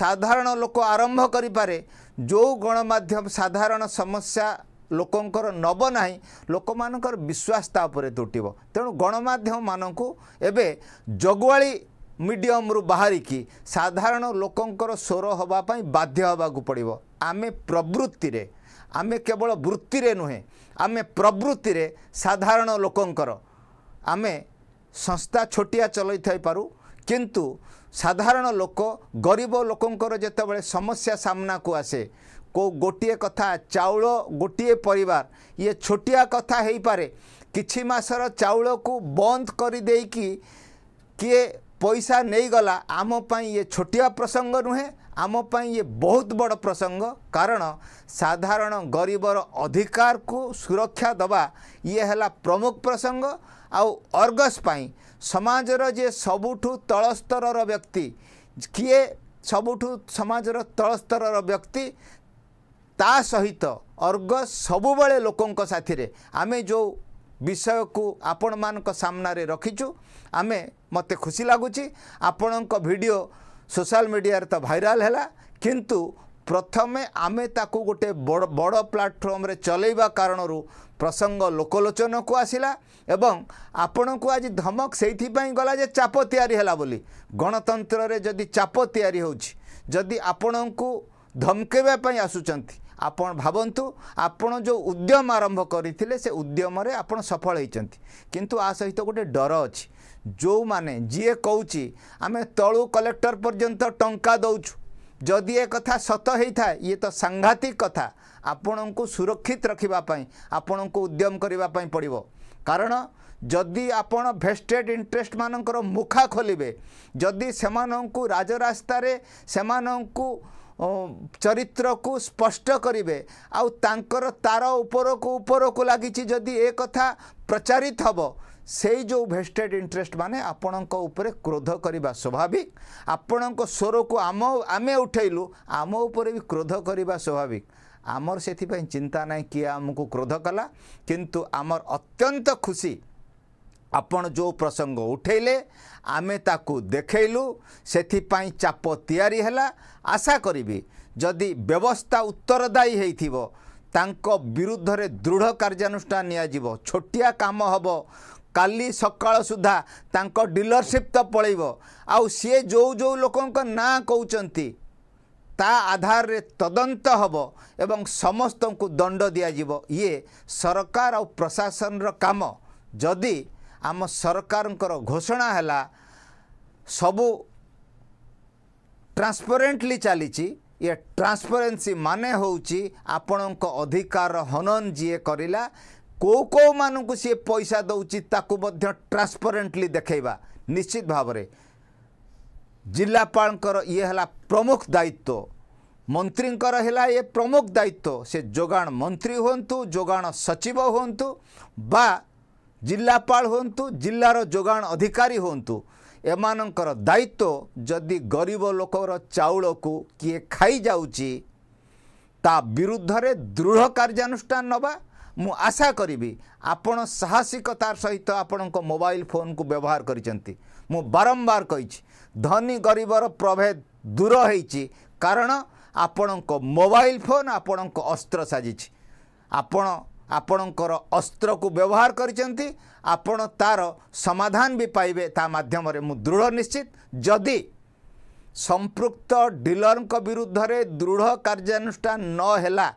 ସାଧାରଣ ଲୋକ ଆରମ୍ଭ କରିପାରେ ଯେଉଁ ଗଣମାଧ୍ୟମ ସାଧାରଣ ସମସ୍ୟା ଲୋକଙ୍କର ନେବ ନାହିଁ ଲୋକମାନଙ୍କର ବିଶ୍ୱାସ ତା ଉପରେ ତୁଟିବ ତେଣୁ ଗଣମାଧ୍ୟମମାନଙ୍କୁ ଏବେ ଜଗୁଆଳି ମିଡ଼ିୟମରୁ ବାହାରିକି ସାଧାରଣ ଲୋକଙ୍କର ସ୍ୱର ହେବା ପାଇଁ ବାଧ୍ୟ ହେବାକୁ ପଡ଼ିବ ଆମେ ପ୍ରବୃତ୍ତିରେ ଆମେ କେବଳ ବୃତ୍ତିରେ ନୁହେଁ ଆମେ ପ୍ରବୃତ୍ତିରେ ସାଧାରଣ ଲୋକଙ୍କର ଆମେ ସଂସ୍ଥା ଛୋଟିଆ ଚଲାଇଥାଇପାରୁ କିନ୍ତୁ ସାଧାରଣ ଲୋକ ଗରିବ ଲୋକଙ୍କର ଯେତେବେଳେ ସମସ୍ୟା ସାମ୍ନାକୁ ଆସେ କେଉଁ ଗୋଟିଏ କଥା ଚାଉଳ ଗୋଟିଏ ପରିବାର ଇଏ ଛୋଟିଆ କଥା ହେଇପାରେ କିଛି ମାସର ଚାଉଳକୁ ବନ୍ଦ କରିଦେଇକି କିଏ ପଇସା ନେଇଗଲା ଆମ ପାଇଁ ଇଏ ଛୋଟିଆ ପ୍ରସଙ୍ଗ ନୁହେଁ ଆମ ପାଇଁ ଇଏ ବହୁତ ବଡ଼ ପ୍ରସଙ୍ଗ କାରଣ ସାଧାରଣ ଗରିବର ଅଧିକାରକୁ ସୁରକ୍ଷା ଦେବା ଇଏ ହେଲା ପ୍ରମୁଖ ପ୍ରସଙ୍ଗ ଆଉ ଅର୍ଗସ୍ ପାଇଁ ସମାଜର ଯିଏ ସବୁଠୁ ତଳସ୍ତରର ବ୍ୟକ୍ତି କିଏ ସବୁଠୁ ସମାଜର ତଳସ୍ତରର ବ୍ୟକ୍ତି ତା ସହିତ ଅର୍ଗସ୍ ସବୁବେଳେ ଲୋକଙ୍କ ସାଥିରେ ଆମେ ଯେଉଁ ବିଷୟକୁ ଆପଣମାନଙ୍କ ସାମ୍ନାରେ ରଖିଛୁ ଆମେ ମୋତେ ଖୁସି ଲାଗୁଛି ଆପଣଙ୍କ ଭିଡ଼ିଓ ସୋସିଆଲ ମିଡ଼ିଆରେ ତ ଭାଇରାଲ୍ ହେଲା କିନ୍ତୁ ପ୍ରଥମେ ଆମେ ତାକୁ ଗୋଟେ ବଡ଼ ବଡ଼ ପ୍ଲାଟଫର୍ମରେ ଚଲେଇବା କାରଣରୁ ପ୍ରସଙ୍ଗ ଲୋକଲୋଚନକୁ ଆସିଲା ଏବଂ ଆପଣଙ୍କୁ ଆଜି ଧମକ ସେଇଥିପାଇଁ ଗଲା ଯେ ଚାପ ତିଆରି ହେଲା ବୋଲି ଗଣତନ୍ତ୍ରରେ ଯଦି ଚାପ ତିଆରି ହେଉଛି ଯଦି ଆପଣଙ୍କୁ ଧମକେଇବା ପାଇଁ ଆସୁଛନ୍ତି ଆପଣ ଭାବନ୍ତୁ ଆପଣ ଯେଉଁ ଉଦ୍ୟମ ଆରମ୍ଭ କରିଥିଲେ ସେ ଉଦ୍ୟମରେ ଆପଣ ସଫଳ ହୋଇଛନ୍ତି କିନ୍ତୁ ଆ ସହିତ ଗୋଟେ ଡର ଅଛି ଯେଉଁମାନେ ଯିଏ କହୁଛି ଆମେ ତଳୁ କଲେକ୍ଟର ପର୍ଯ୍ୟନ୍ତ ଟଙ୍କା ଦେଉଛୁ ଯଦି ଏ କଥା ସତ ହେଇଥାଏ ଇଏ ତ ସାଂଘାତିକ କଥା ଆପଣଙ୍କୁ ସୁରକ୍ଷିତ ରଖିବା ପାଇଁ ଆପଣଙ୍କୁ ଉଦ୍ୟମ କରିବା ପାଇଁ ପଡ଼ିବ କାରଣ ଯଦି ଆପଣ ଭେଷ୍ଟେଡ଼ ଇଣ୍ଟରେଷ୍ଟ ମାନଙ୍କର ମୁଖା ଖୋଲିବେ ଯଦି ସେମାନଙ୍କୁ ରାଜରାସ୍ତାରେ ସେମାନଙ୍କୁ ଚରିତ୍ରକୁ ସ୍ପଷ୍ଟ କରିବେ ଆଉ ତାଙ୍କର ତାର ଉପରକୁ ଉପରକୁ ଲାଗିଛି ଯଦି ଏ କଥା ପ୍ରଚାରିତ ହେବ ସେଇ ଯେଉଁ ଭେଷ୍ଟେଡ଼ ଇଣ୍ଟରେଷ୍ଟ ମାନେ ଆପଣଙ୍କ ଉପରେ କ୍ରୋଧ କରିବା ସ୍ୱାଭାବିକ ଆପଣଙ୍କ ସ୍ୱରକୁ ଆମ ଆମେ ଉଠାଇଲୁ ଆମ ଉପରେ ବି କ୍ରୋଧ କରିବା ସ୍ୱାଭାବିକ ଆମର ସେଥିପାଇଁ ଚିନ୍ତା ନାହିଁ କିଏ ଆମକୁ କ୍ରୋଧ କଲା କିନ୍ତୁ ଆମର ଅତ୍ୟନ୍ତ ଖୁସି ଆପଣ ଯେଉଁ ପ୍ରସଙ୍ଗ ଉଠାଇଲେ ଆମେ ତାକୁ ଦେଖାଇଲୁ ସେଥିପାଇଁ ଚାପ ତିଆରି ହେଲା ଆଶା କରିବି ଯଦି ବ୍ୟବସ୍ଥା ଉତ୍ତରଦାୟୀ ହୋଇଥିବ ତାଙ୍କ ବିରୁଦ୍ଧରେ ଦୃଢ଼ କାର୍ଯ୍ୟାନୁଷ୍ଠାନ ନିଆଯିବ ଛୋଟିଆ କାମ ହେବ କାଲି ସକାଳ ସୁଦ୍ଧା ତାଙ୍କ ଡିଲରସିପ୍ ତ ପଳାଇବ ଆଉ ସିଏ ଯେଉଁ ଯେଉଁ ଲୋକଙ୍କ ନାଁ କହୁଛନ୍ତି ତା ଆଧାରରେ ତଦନ୍ତ ହେବ ଏବଂ ସମସ୍ତଙ୍କୁ ଦଣ୍ଡ ଦିଆଯିବ ଇଏ ସରକାର ଆଉ ପ୍ରଶାସନର କାମ ଯଦି ଆମ ସରକାରଙ୍କର ଘୋଷଣା ହେଲା ସବୁ ଟ୍ରାନ୍ସପରେଣ୍ଟଲି ଚାଲିଛି ଇଏ ଟ୍ରାନ୍ସପରେନ୍ସି ମାନେ ହେଉଛି ଆପଣଙ୍କ ଅଧିକାର ହନନ ଯିଏ କରିଲା କେଉଁ କେଉଁମାନଙ୍କୁ ସିଏ ପଇସା ଦେଉଛି ତାକୁ ମଧ୍ୟ ଟ୍ରାନ୍ସପରେଣ୍ଟଲି ଦେଖାଇବା ନିଶ୍ଚିତ ଭାବରେ ଜିଲ୍ଲାପାଳଙ୍କର ଇଏ ହେଲା ପ୍ରମୁଖ ଦାୟିତ୍ୱ ମନ୍ତ୍ରୀଙ୍କର ହେଲା ଇଏ ପ୍ରମୁଖ ଦାୟିତ୍ୱ ସେ ଯୋଗାଣ ମନ୍ତ୍ରୀ ହୁଅନ୍ତୁ ଯୋଗାଣ ସଚିବ ହୁଅନ୍ତୁ ବା ଜିଲ୍ଲାପାଳ ହୁଅନ୍ତୁ ଜିଲ୍ଲାର ଯୋଗାଣ ଅଧିକାରୀ ହୁଅନ୍ତୁ ଏମାନଙ୍କର ଦାୟିତ୍ୱ ଯଦି ଗରିବ ଲୋକର ଚାଉଳକୁ କିଏ ଖାଇଯାଉଛି ତା ବିରୁଦ୍ଧରେ ଦୃଢ଼ କାର୍ଯ୍ୟାନୁଷ୍ଠାନ ନେବା ମୁଁ ଆଶା କରିବି ଆପଣ ସାହସିକତାର ସହିତ ଆପଣଙ୍କ ମୋବାଇଲ ଫୋନକୁ ବ୍ୟବହାର କରିଛନ୍ତି ମୁଁ ବାରମ୍ବାର କହିଛି ଧନୀ ଗରିବର ପ୍ରଭେଦ ଦୂର ହେଇଛି କାରଣ ଆପଣଙ୍କ ମୋବାଇଲ ଫୋନ୍ ଆପଣଙ୍କ ଅସ୍ତ୍ର ସାଜିଛି ଆପଣ ଆପଣଙ୍କର ଅସ୍ତ୍ରକୁ ବ୍ୟବହାର କରିଛନ୍ତି ଆପଣ ତା'ର ସମାଧାନ ବି ପାଇବେ ତା ମାଧ୍ୟମରେ ମୁଁ ଦୃଢ଼ ନିଶ୍ଚିତ ଯଦି ସମ୍ପୃକ୍ତ ଡିଲର୍ଙ୍କ ବିରୁଦ୍ଧରେ ଦୃଢ଼ କାର୍ଯ୍ୟାନୁଷ୍ଠାନ ନହେଲା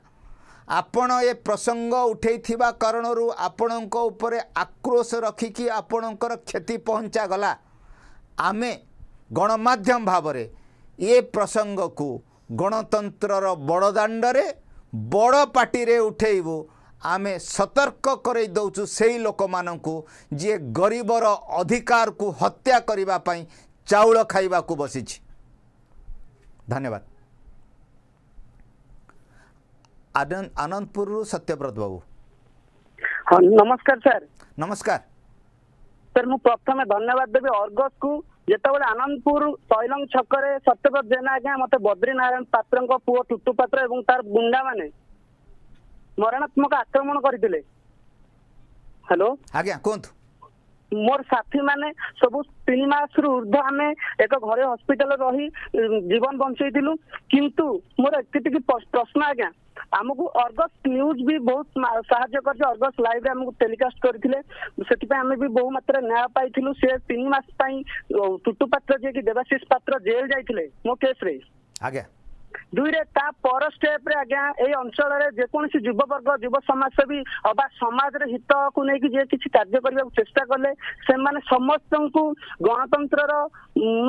ଆପଣ ଏ ପ୍ରସଙ୍ଗ ଉଠେଇଥିବା କାରଣରୁ ଆପଣଙ୍କ ଉପରେ ଆକ୍ରୋଶ ରଖିକି ଆପଣଙ୍କର କ୍ଷତି ପହଞ୍ଚାଗଲା ଆମେ ଗଣମାଧ୍ୟମ ଭାବରେ ଏ ପ୍ରସଙ୍ଗକୁ ଗଣତନ୍ତ୍ରର ବଡ଼ଦାଣ୍ଡରେ ବଡ଼ ପାଟିରେ ଉଠେଇବୁ ଆମେ ସତର୍କ କରାଇ ଦେଉଛୁ ସେଇ ଲୋକମାନଙ୍କୁ ଯିଏ ଗରିବର ଅଧିକାରକୁ ହତ୍ୟା କରିବା ପାଇଁ ଚାଉଳ ଖାଇବାକୁ ବସିଛି ଧନ୍ୟବାଦ ଆନନ୍ଦପୁରରୁ ସତ୍ୟବ୍ରତ ବାବୁ ହଁ ନମସ୍କାର ସାର୍ ନମସ୍କାର ସାର୍ ମୁଁ
ପ୍ରଥମେ ଧନ୍ୟବାଦ ଦେବି ଅର୍ଗସକୁ ଯେତେବେଳେ ଆନନ୍ଦପୁର ତୈଲଙ୍ଗ ଛକରେ ସତ୍ୟବ୍ରତ ଜେନା ଆଜ୍ଞା ମତେ ବଦ୍ରିନାରାୟଣ ପାତ୍ରଙ୍କ ପୁଅ ଟୁଟୁ ପାତ୍ର ଏବଂ ତାର ଗୁଣ୍ଡାମାନେ ମରଣାତ୍ମକ ଆକ୍ରମଣ କରିଥିଲେ ହ୍ୟାଲୋ ଆଜ୍ଞା କୁହନ୍ତୁ ମୋର ସାଥୀ ମାନେ ସବୁ ତିନି ମାସରୁ ଉର୍ଦ୍ଧ ଆମେ ଏକ ଘରେ ହସ୍ପିଟାଲ ରହି ଜୀବନ ବଞ୍ଚେଇଥିଲୁ କିନ୍ତୁ ମୋର ଏତିକି ପ୍ରଶ୍ନ ଆଜ୍ଞା ଆମକୁ ଅର୍ଗସ୍ ନ୍ୟୁଜ ବି ବହୁତ ସାହାଯ୍ୟ କରିଛି ଅର୍ଗସ୍ ଲାଇଭରେ ଆମକୁ ଟେଲିକାଷ୍ଟ କରିଥିଲେ ସେଥିପାଇଁ ଆମେ ବି ବହୁ ମାତ୍ରାରେ ନ୍ୟାୟ ପାଇଥିଲୁ ସେ ତିନି ମାସ ପାଇଁ ଟୁଟୁ ପାତ୍ର ଯିଏକି ଦେବାଶିଷ ପାତ୍ର ଜେଲ ଯାଇଥିଲେ ମୋ କେସ୍ରେ ଆଜ୍ଞା ଦୁଇରେ ତା ପର ଷ୍ଟେପରେ ଆଜ୍ଞା ଏଇ ଅଞ୍ଚଳରେ ଯେକୌଣସି ଯୁବବର୍ଗ ଯୁବ ସମାଜସେବୀ ଅବା ସମାଜର ହିତକୁ ନେଇକି ଯିଏ କିଛି କାର୍ଯ୍ୟ କରିବାକୁ ଚେଷ୍ଟା କଲେ ସେମାନେ ସମସ୍ତଙ୍କୁ ଗଣତନ୍ତ୍ରର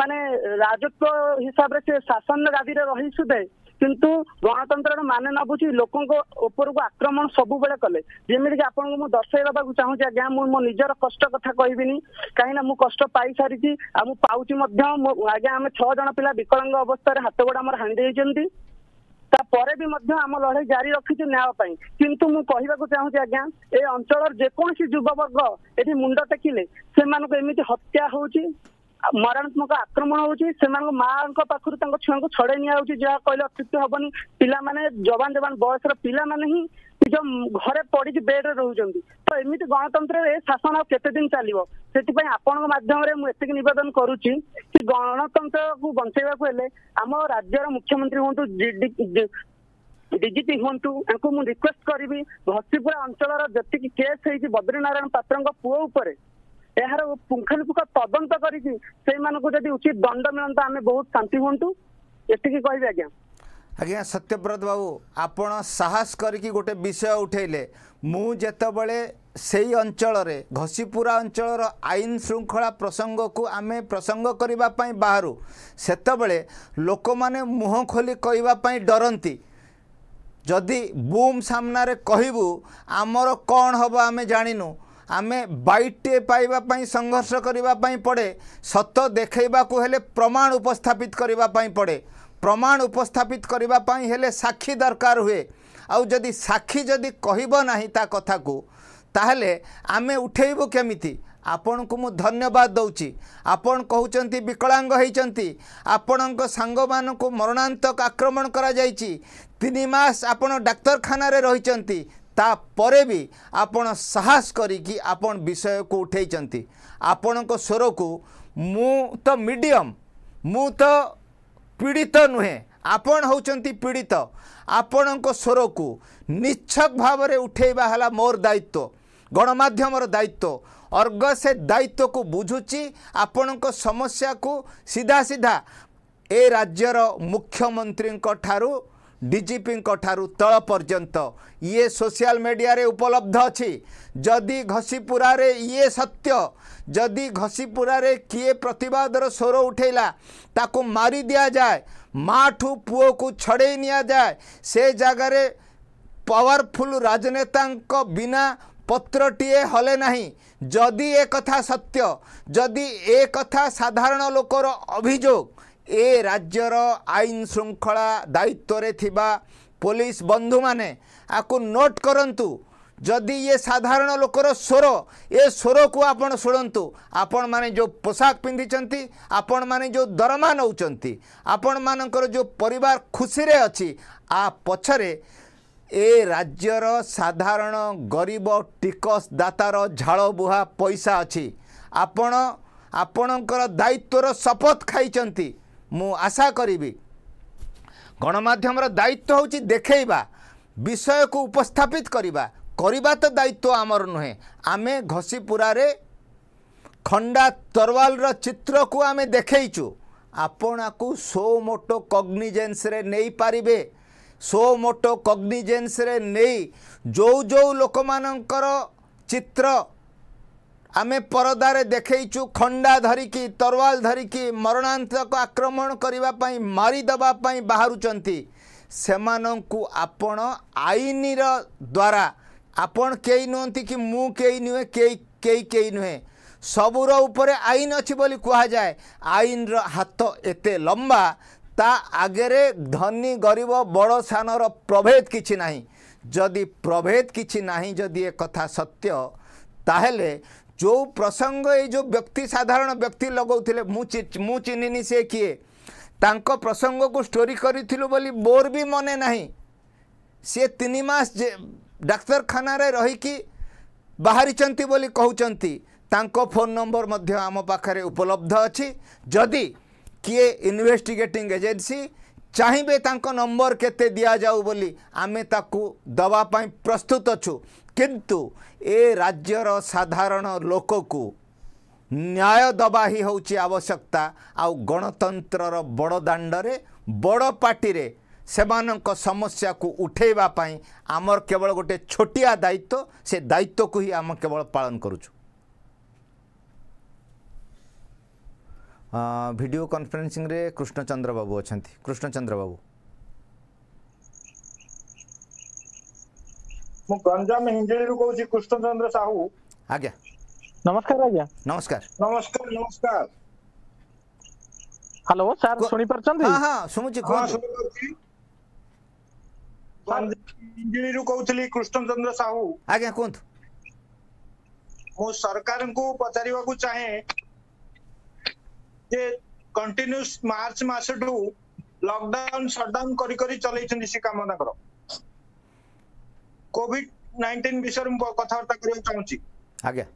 ମାନେ ରାଜତ୍ଵ ହିସାବରେ ସେ ଶାସନ ଗାଦିରେ ରହି ସୁଦ୍ଧେ କିନ୍ତୁ ଗଣତନ୍ତ୍ରର ମାନେ ନ ବୁଝି ଲୋକଙ୍କ ଉପରକୁ ଆକ୍ରମଣ ସବୁବେଳେ କଲେ ଯେମିତିକି ଆପଣଙ୍କୁ ମୁଁ ଦର୍ଶାଇ ଦେବାକୁ ଚାହୁଁଛି ଆଜ୍ଞା ମୁଁ ମୋ ନିଜର କଷ୍ଟ କଥା କହିବିନି କାହିଁକିନା ମୁଁ କଷ୍ଟ ପାଇସାରିଛି ଆଉ ମୁଁ ପାଉଛି ମଧ୍ୟ ଆଜ୍ଞା ଆମେ ଛଅ ଜଣ ପିଲା ବିକଳାଙ୍ଗ ଅବସ୍ଥାରେ ହାତ ଗୋଡ଼ ଆମର ହାଣି ଦେଇଛନ୍ତି ତାପରେ ବି ମଧ୍ୟ ଆମ ଲଢେଇ ଜାରି ରଖିଛୁ ନ୍ୟାୟ ପାଇଁ କିନ୍ତୁ ମୁଁ କହିବାକୁ ଚାହୁଁଛି ଆଜ୍ଞା ଏ ଅଞ୍ଚଳର ଯେକୌଣସି ଯୁବବର୍ଗ ଏଠି ମୁଣ୍ଡ ଟେକିଲେ ସେମାନଙ୍କୁ ଏମିତି ହତ୍ୟା ହଉଛି ମାରଣାତ୍ମକ ଆକ୍ରମଣ ହଉଛି ସେମାନଙ୍କ ମାଙ୍କ ପାଖରୁ ତାଙ୍କ ଛୁଆଙ୍କୁ ଛଡେଇ ନିଆଯାଉଛି ଯାହା କହିଲେ ଅତ୍ୟୁକ୍ତି ହବନି ପିଲାମାନେ ଯବାନ ଯବାନ ବୟସର ପିଲାମାନେ ହିଁ ନିଜ ଘରେ ପଡିକି ବେଡରେ ରହୁଛନ୍ତି ତ ଏମିତି ଗଣତନ୍ତ୍ରରେ ଶାସନ ଆଉ କେତେ ଦିନ ଚାଲିବ ସେଥିପାଇଁ ଆପଣଙ୍କ ମାଧ୍ୟମରେ ମୁଁ ଏତିକି ନିବେଦନ କରୁଛି କି ଗଣତନ୍ତ୍ରକୁ ବଞ୍ଚେଇବାକୁ ହେଲେ ଆମ ରାଜ୍ୟର ମୁଖ୍ୟମନ୍ତ୍ରୀ ହୁଅନ୍ତୁ ଡିଜିପି ହୁଅନ୍ତୁ ତାଙ୍କୁ ମୁଁ ରିକ୍ୱେଷ୍ଟ କରିବି ଘସିପୁରା ଅଞ୍ଚଳର ଯେତିକି କେସ୍ ହେଇଛି ବଦ୍ରିନାରାୟଣ ପାତ୍ରଙ୍କ ପୁଅ ଉପରେ ଏହାର ପୁଙ୍ଖାନୁପୁଙ୍ଖ ତଦନ୍ତ କରିକି ସେଇମାନଙ୍କୁ ଯଦି ଉଚିତ ଦଣ୍ଡ ମିଳନ୍ତା ଆମେ ବହୁତ ଶାନ୍ତି ହୁଅନ୍ତୁ
ଏତିକି କହିବି ଆଜ୍ଞା ଆଜ୍ଞା ସତ୍ୟବ୍ରତ ବାବୁ ଆପଣ ସାହସ କରିକି ଗୋଟେ ବିଷୟ ଉଠେଇଲେ ମୁଁ ଯେତେବେଳେ ସେଇ ଅଞ୍ଚଳରେ ଘସିପୁରା ଅଞ୍ଚଳର ଆଇନ ଶୃଙ୍ଖଳା ପ୍ରସଙ୍ଗକୁ ଆମେ ପ୍ରସଙ୍ଗ କରିବା ପାଇଁ ବାହାରୁ ସେତେବେଳେ ଲୋକମାନେ ମୁହଁ ଖୋଲି କହିବା ପାଇଁ ଡରନ୍ତି ଯଦି ବୁମ୍ ସାମ୍ନାରେ କହିବୁ ଆମର କ'ଣ ହେବ ଆମେ ଜାଣିନୁ ଆମେ ବାଇଟିଏ ପାଇବା ପାଇଁ ସଂଘର୍ଷ କରିବା ପାଇଁ ପଡ଼େ ସତ ଦେଖାଇବାକୁ ହେଲେ ପ୍ରମାଣ ଉପସ୍ଥାପିତ କରିବା ପାଇଁ ପଡ଼େ ପ୍ରମାଣ ଉପସ୍ଥାପିତ କରିବା ପାଇଁ ହେଲେ ସାକ୍ଷୀ ଦରକାର ହୁଏ ଆଉ ଯଦି ସାକ୍ଷୀ ଯଦି କହିବ ନାହିଁ ତା କଥାକୁ ତାହେଲେ ଆମେ ଉଠେଇବୁ କେମିତି ଆପଣଙ୍କୁ ମୁଁ ଧନ୍ୟବାଦ ଦେଉଛି ଆପଣ କହୁଛନ୍ତି ବିକଳାଙ୍ଗ ହୋଇଛନ୍ତି ଆପଣଙ୍କ ସାଙ୍ଗମାନଙ୍କୁ ମରଣାନ୍ତକ ଆକ୍ରମଣ କରାଯାଇଛି ତିନି ମାସ ଆପଣ ଡାକ୍ତରଖାନାରେ ରହିଛନ୍ତି ତାପରେ ବି ଆପଣ ସାହସ କରିକି ଆପଣ ବିଷୟକୁ ଉଠାଇଛନ୍ତି ଆପଣଙ୍କ ସ୍ୱରକୁ ମୁଁ ତ ମିଡ଼ିୟମ୍ ମୁଁ ତ ପୀଡ଼ିତ ନୁହେଁ ଆପଣ ହେଉଛନ୍ତି ପୀଡ଼ିତ ଆପଣଙ୍କ ସ୍ୱରକୁ ନିଚ୍ଛକ ଭାବରେ ଉଠାଇବା ହେଲା ମୋର ଦାୟିତ୍ୱ ଗଣମାଧ୍ୟମର ଦାୟିତ୍ୱ ଅର୍ଗ ସେ ଦାୟିତ୍ୱକୁ ବୁଝୁଛି ଆପଣଙ୍କ ସମସ୍ୟାକୁ ସିଧା ସିଧା ଏ ରାଜ୍ୟର ମୁଖ୍ୟମନ୍ତ୍ରୀଙ୍କ ଠାରୁ ডিজিপিঙ্কু তল পর্যন্ত ইয়ে সোশিয়াল মিডিয়ায় উপলব্ধ অছি যদি ঘষিপুরার ইয়ে সত্য যদি ঘষিপুরার কিয়ে প্রতবাদর স্বর উঠেলা তাকে মারি দিয়া যায় মাঠু পুয়কু ছড়াই নিয়া যায় সে জায়গায় পাওয়ারফুল রাজনেতাঙ্ক বিনা পত্রটিয়ে হলে ନାହିଁ ଯଦି ଏ କଥା ସତ୍ୟ ଯଦି ଏ କଥା ସାଧାରଣ ଲୋକର ଅଭିଯୋଗ ଏ ରାଜ୍ୟର ଆଇନ ଶୃଙ୍ଖଳା ଦାୟିତ୍ୱରେ ଥିବା ପୋଲିସ ବନ୍ଧୁମାନେ ଆକୁ ନୋଟ୍ କରନ୍ତୁ ଯଦି ଇଏ ସାଧାରଣ ଲୋକର ସ୍ୱର ଏ ସ୍ୱରକୁ ଆପଣ ଶୁଣନ୍ତୁ ଆପଣମାନେ ଯେଉଁ ପୋଷାକ ପିନ୍ଧିଛନ୍ତି ଆପଣମାନେ ଯେଉଁ ଦରମା ନେଉଛନ୍ତି ଆପଣମାନଙ୍କର ଯେଉଁ ପରିବାର ଖୁସିରେ ଅଛି ଆ ପଛରେ ଏ ରାଜ୍ୟର ସାଧାରଣ ଗରିବ ଟିକସଦାତାର ଝାଳ ବୁହା ପଇସା ଅଛି ଆପଣ ଆପଣଙ୍କର ଦାୟିତ୍ୱର ଶପଥ ଖାଇଛନ୍ତି ମୁଁ ଆଶା କରିବି ଗଣମାଧ୍ୟମର ଦାୟିତ୍ୱ ହେଉଛି ଦେଖେଇବା ବିଷୟକୁ ଉପସ୍ଥାପିତ କରିବା କରିବା ତ ଦାୟିତ୍ୱ ଆମର ନୁହେଁ ଆମେ ଘଷିପୁରାରେ ଖଣ୍ଡା ତରୱାଲର ଚିତ୍ରକୁ ଆମେ ଦେଖେଇଛୁ ଆପଣଙ୍କୁ ସୋ ମୋଟୋ କଗ୍ନିଜେନ୍ସରେ ନେଇପାରିବେ ସୋ ମୋଟୋ କଗ୍ନିଜେନ୍ସରେ ନେଇ ଯେଉଁ ଯେଉଁ ଲୋକମାନଙ୍କର ଚିତ୍ର ଆମେ ପରଦାରେ ଦେଖେଇଛୁ ଖଣ୍ଡା ଧରିକି ତରୱାଲ ଧରିକି ମରଣାନ୍ତକ ଆକ୍ରମଣ କରିବା ପାଇଁ ମାରିଦେବା ପାଇଁ ବାହାରୁଛନ୍ତି ସେମାନଙ୍କୁ ଆପଣ ଆଇନର ଦ୍ୱାରା ଆପଣ କେହି ନୁହନ୍ତି କି ମୁଁ କେହି ନୁହେଁ କେହି କେହି କେହି ନୁହେଁ ସବୁର ଉପରେ ଆଇନ ଅଛି ବୋଲି କୁହାଯାଏ ଆଇନର ହାତ ଏତେ ଲମ୍ବା ତା ଆଗରେ ଧନୀ ଗରିବ ବଡ଼ ସାନର ପ୍ରଭେଦ କିଛି ନାହିଁ ଯଦି ପ୍ରଭେଦ କିଛି ନାହିଁ ଯଦି ଏ କଥା ସତ୍ୟ ତାହେଲେ जो प्रसंग ये जो व्यक्ति साधारण व्यक्ति लगे मु चिन्हनी से किए ता प्रसंग को स्टोरी करूँ बोली बोर भी मन ना सी तीन मस डाक्तरखान रहीकि बाहरी बोली कहते फोन नंबर मध्य आम पाखे उपलब्ध अच्छी जदि किए इन्वेस्टिगेटिंग एजेन्सी चाहिए नंबर केते दि जाऊ बोली आमे ताकू दवापाई प्रस्तुत अच्छा କିନ୍ତୁ ଏ ରାଜ୍ୟର ସାଧାରଣ ଲୋକକୁ ନ୍ୟାୟ ଦେବା ହିଁ ହେଉଛି ଆବଶ୍ୟକତା ଆଉ ଗଣତନ୍ତ୍ରର ବଡ଼ ଦାଣ୍ଡରେ ବଡ଼ ପାର୍ଟିରେ ସେମାନଙ୍କ ସମସ୍ୟାକୁ ଉଠାଇବା ପାଇଁ ଆମର କେବଳ ଗୋଟେ ଛୋଟିଆ ଦାୟିତ୍ୱ ସେ ଦାୟିତ୍ୱକୁ ହିଁ ଆମେ କେବଳ ପାଳନ କରୁଛୁ ଭିଡ଼ିଓ କନଫରେନ୍ସିଂରେ କୃଷ୍ଣଚନ୍ଦ୍ର ବାବୁ ଅଛନ୍ତି କୃଷ୍ଣଚନ୍ଦ୍ର ବାବୁ ମୁଁ
ଗଞ୍ଜାମ ହିଞ୍ଜିଳିରୁ କହୁଛି କୃଷ୍ଣ ଚନ୍ଦ୍ର ସାହୁ
ଆଜ୍ଞା ନମସ୍କାର ଆଜ୍ଞା ନମସ୍କାର
ନମସ୍କାର ନମସ୍କାର ହ୍ୟାଲୋ ସାର୍ ଶୁଣି ପାରୁଛନ୍ତି ହଁ ହଁ ଶୁଣୁଛି ହିଞ୍ଜିଳିରୁ କହୁଥିଲି କୃଷ୍ଣ ଚନ୍ଦ୍ର ସାହୁ ଆଜ୍ଞା କୁହନ୍ତୁ ମୁଁ ସରକାରଙ୍କୁ ପଚାରିବାକୁ ଚାହେଁ ଯେ କଣ୍ଟିନ୍ୟୁସ୍ ମାର୍ଚ୍ଚ ମାସଠୁ ଲକଡାଉନ ସଟଡାଉନ କରି କରି ଚଲେଇଛନ୍ତି ସେ କାମ ତାଙ୍କର କୋଭିଡ ନାଇଣ୍ଟିନ୍ ବିଷୟରେ ମୁଁ କଥାବାର୍ତ୍ତା କରିବାକୁ ଚାହୁଁଛି ଆଜ୍ଞା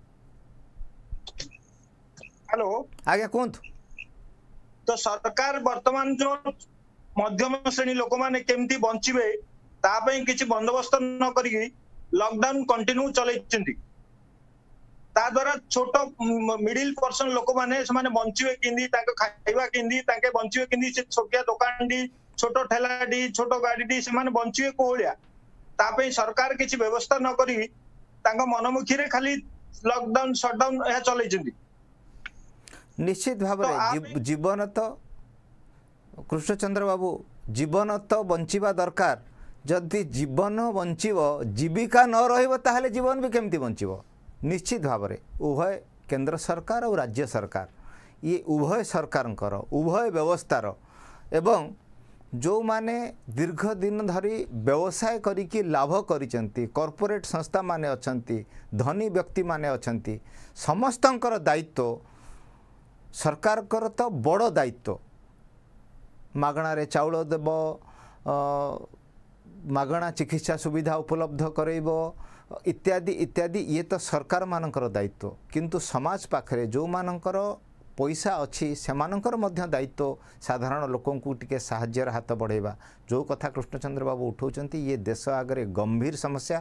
ହ୍ୟାଲୋ ଆଜ୍ଞା କୁହନ୍ତୁ ତ ସରକାର ବର୍ତ୍ତମାନ ଯୋଉ ମଧ୍ୟମ ଶ୍ରେଣୀ ଲୋକମାନେ କେମିତି ବଞ୍ଚିବେ ତା ପାଇଁ କିଛି ବନ୍ଦୋବସ୍ତ ନ କରିକି ଲକଡାଉନ କଣ୍ଟିନ୍ୟୁ ଚଲେଇଛନ୍ତି ତା ଦ୍ୱାରା ଛୋଟ ମିଡିଲ ପର୍ସନ ଲୋକମାନେ ସେମାନେ ବଞ୍ଚିବେ କେମିତି ତାଙ୍କ ଖାଇବା କେମିତି ତାଙ୍କେ ବଞ୍ଚିବେ କେମିତି ସେ ଛୋଟିଆ ଦୋକାନଟି ଛୋଟ ଠେଲାଟି ଛୋଟ ଗାଡ଼ିଟି ସେମାନେ ବଞ୍ଚିବେ କୋଉ ଭଳିଆ ତା ପାଇଁ ସରକାର କିଛି ବ୍ୟବସ୍ଥା ନ କରି ତାଙ୍କ ମନମୁଖୀରେ ଖାଲି ଲକଡାଉନ ସଟଡାଉନ ଏହା ଚଲେଇଛନ୍ତି
ନିଶ୍ଚିତ ଭାବରେ ଜୀବନ ତ କୃଷ୍ଣଚନ୍ଦ୍ର ବାବୁ ଜୀବନ ତ ବଞ୍ଚିବା ଦରକାର ଯଦି ଜୀବନ ବଞ୍ଚିବ ଜୀବିକା ନ ରହିବ ତାହେଲେ ଜୀବନ ବି କେମିତି ବଞ୍ଚିବ ନିଶ୍ଚିତ ଭାବରେ ଉଭୟ କେନ୍ଦ୍ର ସରକାର ଆଉ ରାଜ୍ୟ ସରକାର ଇଏ ଉଭୟ ସରକାରଙ୍କର ଉଭୟ ବ୍ୟବସ୍ଥାର ଏବଂ जो माने दीर्घ दिन धरी व्यवसाय करके लाभ करपोरेट संस्था माने मैंने धनी व्यक्ति माने मैंने समस्त दायित्व सरकार तो बड़ दायित्व मगणारे चाउल देव मगणा चिकित्सा सुविधा उपलब्ध करेब इत्यादि इत्यादि ये तो सरकार मानकर दायित्व किंतु समाज पाखे जो मानकर ପଇସା ଅଛି ସେମାନଙ୍କର ମଧ୍ୟ ଦାୟିତ୍ୱ ସାଧାରଣ ଲୋକଙ୍କୁ ଟିକିଏ ସାହାଯ୍ୟର ହାତ ବଢ଼େଇବା ଯେଉଁ କଥା କୃଷ୍ଣଚନ୍ଦ୍ର ବାବୁ ଉଠାଉଛନ୍ତି ଇଏ ଦେଶ ଆଗରେ ଗମ୍ଭୀର ସମସ୍ୟା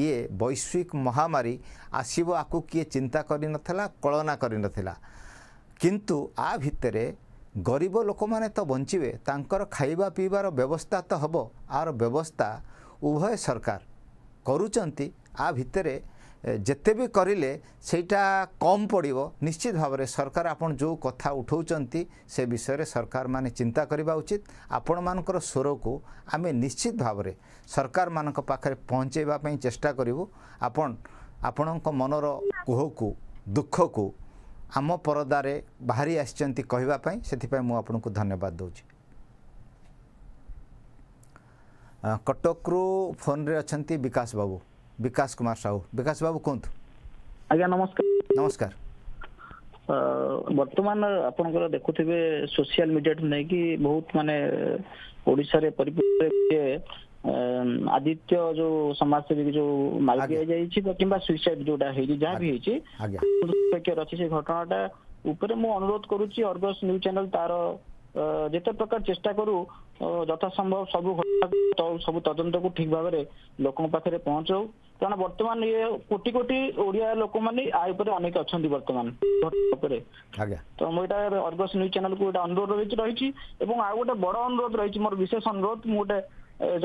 ଇଏ ବୈଶ୍ୱିକ ମହାମାରୀ ଆସିବ ଆକୁ କିଏ ଚିନ୍ତା କରିନଥିଲା କଳନା କରିନଥିଲା କିନ୍ତୁ ଆ ଭିତରେ ଗରିବ ଲୋକମାନେ ତ ବଞ୍ଚିବେ ତାଙ୍କର ଖାଇବା ପିଇବାର ବ୍ୟବସ୍ଥା ତ ହେବ ଆର ବ୍ୟବସ୍ଥା ଉଭୟ ସରକାର କରୁଛନ୍ତି ଆ ଭିତରେ ଯେତେ ବି କରିଲେ ସେଇଟା କମ୍ ପଡ଼ିବ ନିଶ୍ଚିତ ଭାବରେ ସରକାର ଆପଣ ଯେଉଁ କଥା ଉଠାଉଛନ୍ତି ସେ ବିଷୟରେ ସରକାରମାନେ ଚିନ୍ତା କରିବା ଉଚିତ ଆପଣମାନଙ୍କର ସ୍ୱରକୁ ଆମେ ନିଶ୍ଚିତ ଭାବରେ ସରକାରମାନଙ୍କ ପାଖରେ ପହଞ୍ଚାଇବା ପାଇଁ ଚେଷ୍ଟା କରିବୁ ଆପଣ ଆପଣଙ୍କ ମନର କୋହକୁ ଦୁଃଖକୁ ଆମ ପରଦାରେ ବାହାରି ଆସିଛନ୍ତି କହିବା ପାଇଁ ସେଥିପାଇଁ ମୁଁ ଆପଣଙ୍କୁ ଧନ୍ୟବାଦ ଦେଉଛି କଟକରୁ ଫୋନ୍ରେ ଅଛନ୍ତି ବିକାଶ ବାବୁ ବିକାଶ କୁମାର ସାହୁ ବିକାଶ ବାବୁ କୁହନ୍ତୁ ଆଜ୍ଞା ନମସ୍କାର ନମସ୍କାର
ବର୍ତ୍ତମାନ ଆପଣଙ୍କର ଦେଖୁଥିବେ ସୋସିଆଲ ମିଡିଆଠୁ ନେଇକି ବହୁତ ମାନେ ଓଡ଼ିଶାରେ ପରିପ୍ରେକ୍ଷୀରେ ଆଦିତ୍ୟ ଯୋଉ ସମାଜସେବୀ ଯୋଉ ମାରି ଦିଆଯାଇଛି କିମ୍ବା ସୁଇସାଇଡ ଯୋଉଟା ହେଇଛି ଯାହା ବି ହେଇଛି ଅଛି ସେ ଘଟଣାଟା ଉପରେ ମୁଁ ଅନୁରୋଧ କରୁଛି ଅର୍ଗସ୍ ନ୍ୟୁଜ ଚ୍ୟାନେଲ ତାର ଯେତେ ପ୍ରକାର ଚେଷ୍ଟା କରୁ ଯଥାସମ୍ଭବ ସବୁ ସବୁ ତଦନ୍ତକୁ ଠିକ ଭାବରେ ଲୋକଙ୍କ ପାଖରେ ପହଞ୍ଚାଉ କାରଣ ବର୍ତ୍ତମାନ ଇଏ କୋଟି କୋଟି ଓଡିଆ ଲୋକମାନେ ଆ ଉପରେ ଅନେକ ଅଛନ୍ତି ବର୍ତ୍ତମାନ ଉପରେ ତ ମୁଁ ଏଇଟା ଅର୍ଗସ ନ୍ୟୁଜ ଚ୍ୟାନେଲକୁ ଗୋଟେ ଅନୁରୋଧ ରହିଛି ରହିଛି ଏବଂ ଆଉ ଗୋଟେ ବଡ ଅନୁରୋଧ ରହିଛି ମୋର ବିଶେଷ ଅନୁରୋଧ ମୁଁ ଗୋଟେ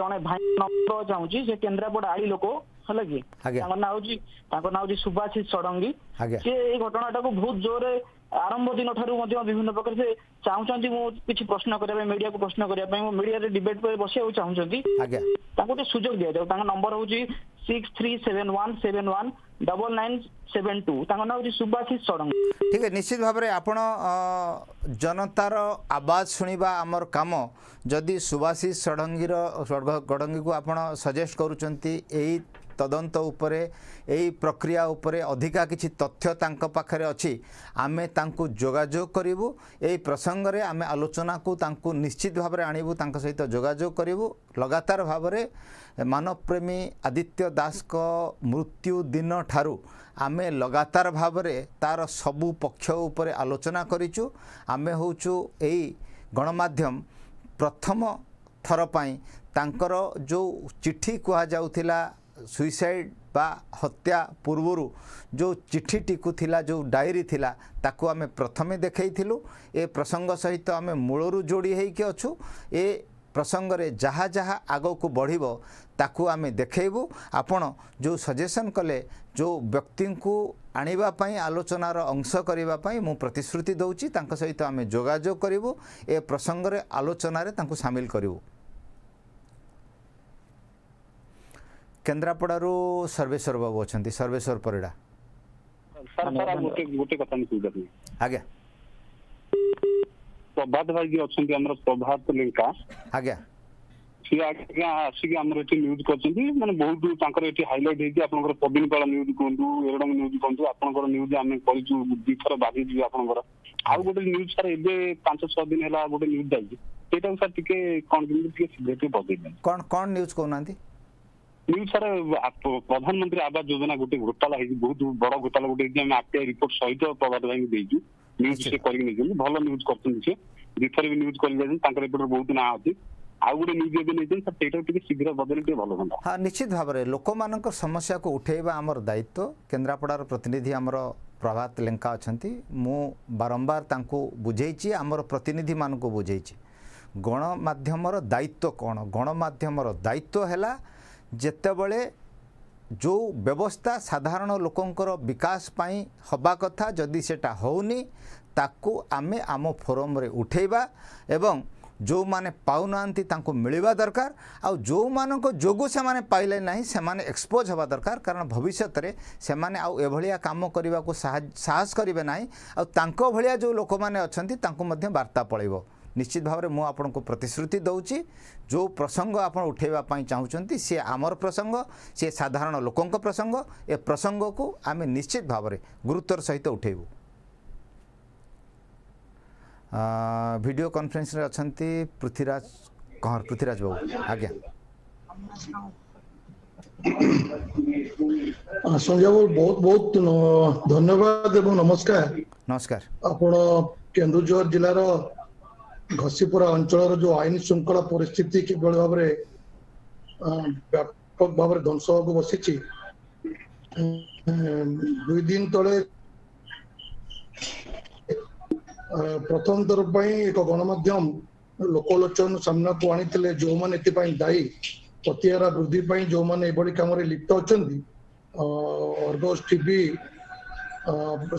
ଜଣେ ଭାଇ ନମ୍ବର ଚାହୁଁଛି ସେ କେନ୍ଦ୍ରାପଡା ଆଳି ଲୋକ ହେଲା କି ତାଙ୍କ ନାଁ ହଉଛି ତାଙ୍କ ନାଁ ହଉଛି ସୁଭାଶିଷ ଷଡଙ୍ଗୀ ସେ ଏଇ ଘଟଣାଟାକୁ ବହୁତ ଜୋରରେ ଆରମ୍ଭ ଦିନ ଠାରୁ ମଧ୍ୟ ବିଭିନ୍ନ ପ୍ରକାର ସେ ଚାହୁଁଛନ୍ତି ମୁଁ କିଛି ପ୍ରଶ୍ନ କରିବା ପାଇଁ ମିଡିଆକୁ ପ୍ରଶ୍ନ କରିବା ପାଇଁ ମୁଁ ମିଡିଆରେ ଡିବେଟ୍ ପାଇଁ ବସିବାକୁ ଚାହୁଁଛନ୍ତି ତାଙ୍କୁ ଗୋଟେ ସୁଯୋଗ ଦିଆଯାଉ ତାଙ୍କ ନମ୍ବର ହଉଛି six three
seven one seven one double nine seven two ତାଙ୍କ ନାଁ ହେଉଛି ସୁବାଶିଷ ଷଡ଼ଙ୍ଗ ଠିକ୍ ନିଶ୍ଚିତ ଭାବରେ ଆପଣ ଜନତାର ଆବାଜ ଶୁଣିବା ଆମର କାମ ଯଦି ସୁବାଶିଷ ଷଡ଼ଙ୍ଗୀର ଷଡ଼ଙ୍ଗୀକୁ ଆପଣ ସଜେଷ୍ଟ କରୁଛନ୍ତି ଏଇ ତଦନ୍ତ ଉପରେ ଏହି ପ୍ରକ୍ରିୟା ଉପରେ ଅଧିକା କିଛି ତଥ୍ୟ ତାଙ୍କ ପାଖରେ ଅଛି ଆମେ ତାଙ୍କୁ ଯୋଗାଯୋଗ କରିବୁ ଏହି ପ୍ରସଙ୍ଗରେ ଆମେ ଆଲୋଚନାକୁ ତାଙ୍କୁ ନିଶ୍ଚିତ ଭାବରେ ଆଣିବୁ ତାଙ୍କ ସହିତ ଯୋଗାଯୋଗ କରିବୁ ଲଗାତାର ଭାବରେ ମାନବପ୍ରେମୀ ଆଦିତ୍ୟ ଦାସଙ୍କ ମୃତ୍ୟୁ ଦିନ ଠାରୁ ଆମେ ଲଗାତାର ଭାବରେ ତା'ର ସବୁ ପକ୍ଷ ଉପରେ ଆଲୋଚନା କରିଛୁ ଆମେ ହେଉଛୁ ଏଇ ଗଣମାଧ୍ୟମ ପ୍ରଥମ ଥର ପାଇଁ ତାଙ୍କର ଯେଉଁ ଚିଠି କୁହାଯାଉଥିଲା ସୁଇସାଇଡ୍ ବା ହତ୍ୟା ପୂର୍ବରୁ ଯେଉଁ ଚିଠିଟିକୁ ଥିଲା ଯେଉଁ ଡାଇରୀ ଥିଲା ତାକୁ ଆମେ ପ୍ରଥମେ ଦେଖାଇଥିଲୁ ଏ ପ୍ରସଙ୍ଗ ସହିତ ଆମେ ମୂଳରୁ ଯୋଡ଼ି ହେଇକି ଅଛୁ ଏ ପ୍ରସଙ୍ଗରେ ଯାହା ଯାହା ଆଗକୁ ବଢ଼ିବ ତାକୁ ଆମେ ଦେଖାଇବୁ ଆପଣ ଯେଉଁ ସଜେସନ୍ କଲେ ଯେଉଁ ବ୍ୟକ୍ତିଙ୍କୁ ଆଣିବା ପାଇଁ ଆଲୋଚନାର ଅଂଶ କରିବା ପାଇଁ ମୁଁ ପ୍ରତିଶ୍ରୁତି ଦେଉଛି ତାଙ୍କ ସହିତ ଆମେ ଯୋଗାଯୋଗ କରିବୁ ଏ ପ୍ରସଙ୍ଗରେ ଆଲୋଚନାରେ ତାଙ୍କୁ ସାମିଲ କରିବୁ କେନ୍ଦ୍ରାପଡ଼ାରୁ ସର୍ବେଶ୍ୱର ବାବୁ ଅଛନ୍ତି ସର୍ବେଶ୍ୱର ପରିଡ଼ା ଗୋଟେ କଥା ମୁଁ ଆଜ୍ଞା
ପ୍ରଭାତ ଭାଇ ଯିଏ ଅଛନ୍ତି ଆମର ପ୍ରଭାତ ଲେଙ୍କା ଆଜ୍ଞା ସିଏ ଆଜ୍ଞା ଆସିକି ଆମର ଏଠି ନ୍ୟୁଜ୍ କରିଛନ୍ତି ମାନେ ବହୁତ ତାଙ୍କର ଏଠି ହାଇଲାଇଟ୍ ହେଇଛି ଆପଣଙ୍କର ପବୀନ ପାଳ ନ୍ୟୁଜ୍ କୁହନ୍ତୁ ଏରଡଙ୍ଗ ନ୍ୟୁଜ୍ କୁହନ୍ତୁ ଆପଣଙ୍କର ନ୍ୟୁଜ୍ ଆମେ କରିଛୁ ଦିଥର ବାଧିଛୁ ଆପଣଙ୍କର ଆଉ ଗୋଟେ ନ୍ୟୁଜ୍ ସାର୍ ଏବେ ପାଞ୍ଚ ଛଅ ଦିନ ହେଲା ଗୋଟେ ନ୍ୟୁଜ୍ ଯାଇଛି ସେଇଟାକୁ ସାର୍ ଟିକେ କ'ଣ
କେମିତି ଟିକେ ଶୀଘ୍ର ଟିକେ ବଦେଇ ଦିଅନ୍ତୁ କ'ଣ କ'ଣ ନ୍ୟୁଜ୍ କହୁନାହାନ୍ତି
ନିୟୁଜ ପ୍ରଧାନମନ୍ତ୍ରୀ ଆବାସ ଯୋଜନା ଗୋଟେ ଘୋଟାଲା ହେଇଛି ବହୁତ ବଡ ଘୋଟାଲା ଗୋଟେ ହେଇଛି ଆମେ ଆର୍ଟିଆଇ ରିପୋର୍ଟ ସହିତ ପ୍ରଭାତ ଭାଇଙ୍କୁ ଦେଇଛୁ ନ୍ୟୁଜ୍ ସେ କରିକି ନେଇଛନ୍ତି ଭଲ ନ୍ୟୁଜ୍ କରୁଛନ୍ତି ସେ ଦୁଇଥର ବି ନ୍ୟୁଜ୍ କରି ଯାଇଛନ୍ତି ତାଙ୍କର ଏପଟେ ବହୁତ ନାଁ ଅଛି ଆଉ ଗୋଟେ ନ୍ୟୁଜ୍ ଏବେ ନେଇଛନ୍ତି ସାର୍ ଟିକେ ଶୀଘ୍ର ବଦଳି ଟିକେ ଭଲ ହୁଅନ୍ତା
ହଁ ନିଶ୍ଚିତ ଭାବରେ ଲୋକମାନଙ୍କ ସମସ୍ୟାକୁ ଉଠେଇବା ଆମର ଦାୟିତ୍ୱ କେନ୍ଦ୍ରାପଡ଼ାର ପ୍ରତିନିଧି ଆମର ପ୍ରଭାତ ଲେଙ୍କା ଅଛନ୍ତି ମୁଁ ବାରମ୍ବାର ତାଙ୍କୁ ବୁଝେଇଛି ଆମର ପ୍ରତିନିଧିମାନଙ୍କୁ ବୁଝେଇଛି ଗଣମାଧ୍ୟମର ଦାୟିତ୍ୱ କ'ଣ ଗଣମାଧ୍ୟମର ଦାୟିତ୍ୱ ହେଲା ଯେତେବେଳେ ଯେଉଁ ବ୍ୟବସ୍ଥା ସାଧାରଣ ଲୋକଙ୍କର ବିକାଶ ପାଇଁ ହେବା କଥା ଯଦି ସେଟା ହେଉନି ତାକୁ ଆମେ ଆମ ଫୋରମରେ ଉଠାଇବା ଏବଂ ଯେଉଁମାନେ ପାଉନାହାନ୍ତି ତାଙ୍କୁ ମିଳିବା ଦରକାର ଆଉ ଯେଉଁମାନଙ୍କ ଯୋଗୁଁ ସେମାନେ ପାଇଲେ ନାହିଁ ସେମାନେ ଏକ୍ସପୋଜ୍ ହେବା ଦରକାର କାରଣ ଭବିଷ୍ୟତରେ ସେମାନେ ଆଉ ଏଭଳିଆ କାମ କରିବାକୁ ସାହସ କରିବେ ନାହିଁ ଆଉ ତାଙ୍କ ଭଳିଆ ଯେଉଁ ଲୋକମାନେ ଅଛନ୍ତି ତାଙ୍କୁ ମଧ୍ୟ ବାର୍ତ୍ତା ପଳେଇବ निश्चित भावक प्रतिश्रुति देउ जो प्रसंग प्रसङ्ग आउँछ उठैवा सी आमर प्रसंग सी साधारण लोक प्रसंग ए प्रसंग को आमे निश्चित भाव गुरुत्व सहित उठेबू भिडियो कन्फरेन्स अच्छा पृथ्वीराज पृथ्वीराज बाबू आज्ञा संजय बाबू बहुत बहुत धन्यवाद नमस्कार नमस्कार
रो ଘସିପୁରା ଅଞ୍ଚଳର ଯେଉଁ ଆଇନ ଶୃଙ୍ଖଳା ପରିସ୍ଥିତି କିଭଳି ଭାବରେ ବ୍ୟାପକ ଭାବରେ ଧ୍ୱଂସ ହେବାକୁ ବସିଛି ଦୁଇ ଦିନ ତଳେ ପ୍ରଥମ ଥର ପାଇଁ ଏକ ଗଣମାଧ୍ୟମ ଲୋକଲୋଚନ ସାମ୍ନାକୁ ଆଣିଥିଲେ ଯେଉଁମାନେ ଏଥିପାଇଁ ଦାୟୀ ପ୍ରତିହାର ବୃଦ୍ଧି ପାଇଁ ଯେଉଁମାନେ ଏଭଳି କାମରେ ଲିପ୍ତ ଅଛନ୍ତି ଅର୍ଗସ ଟିଭି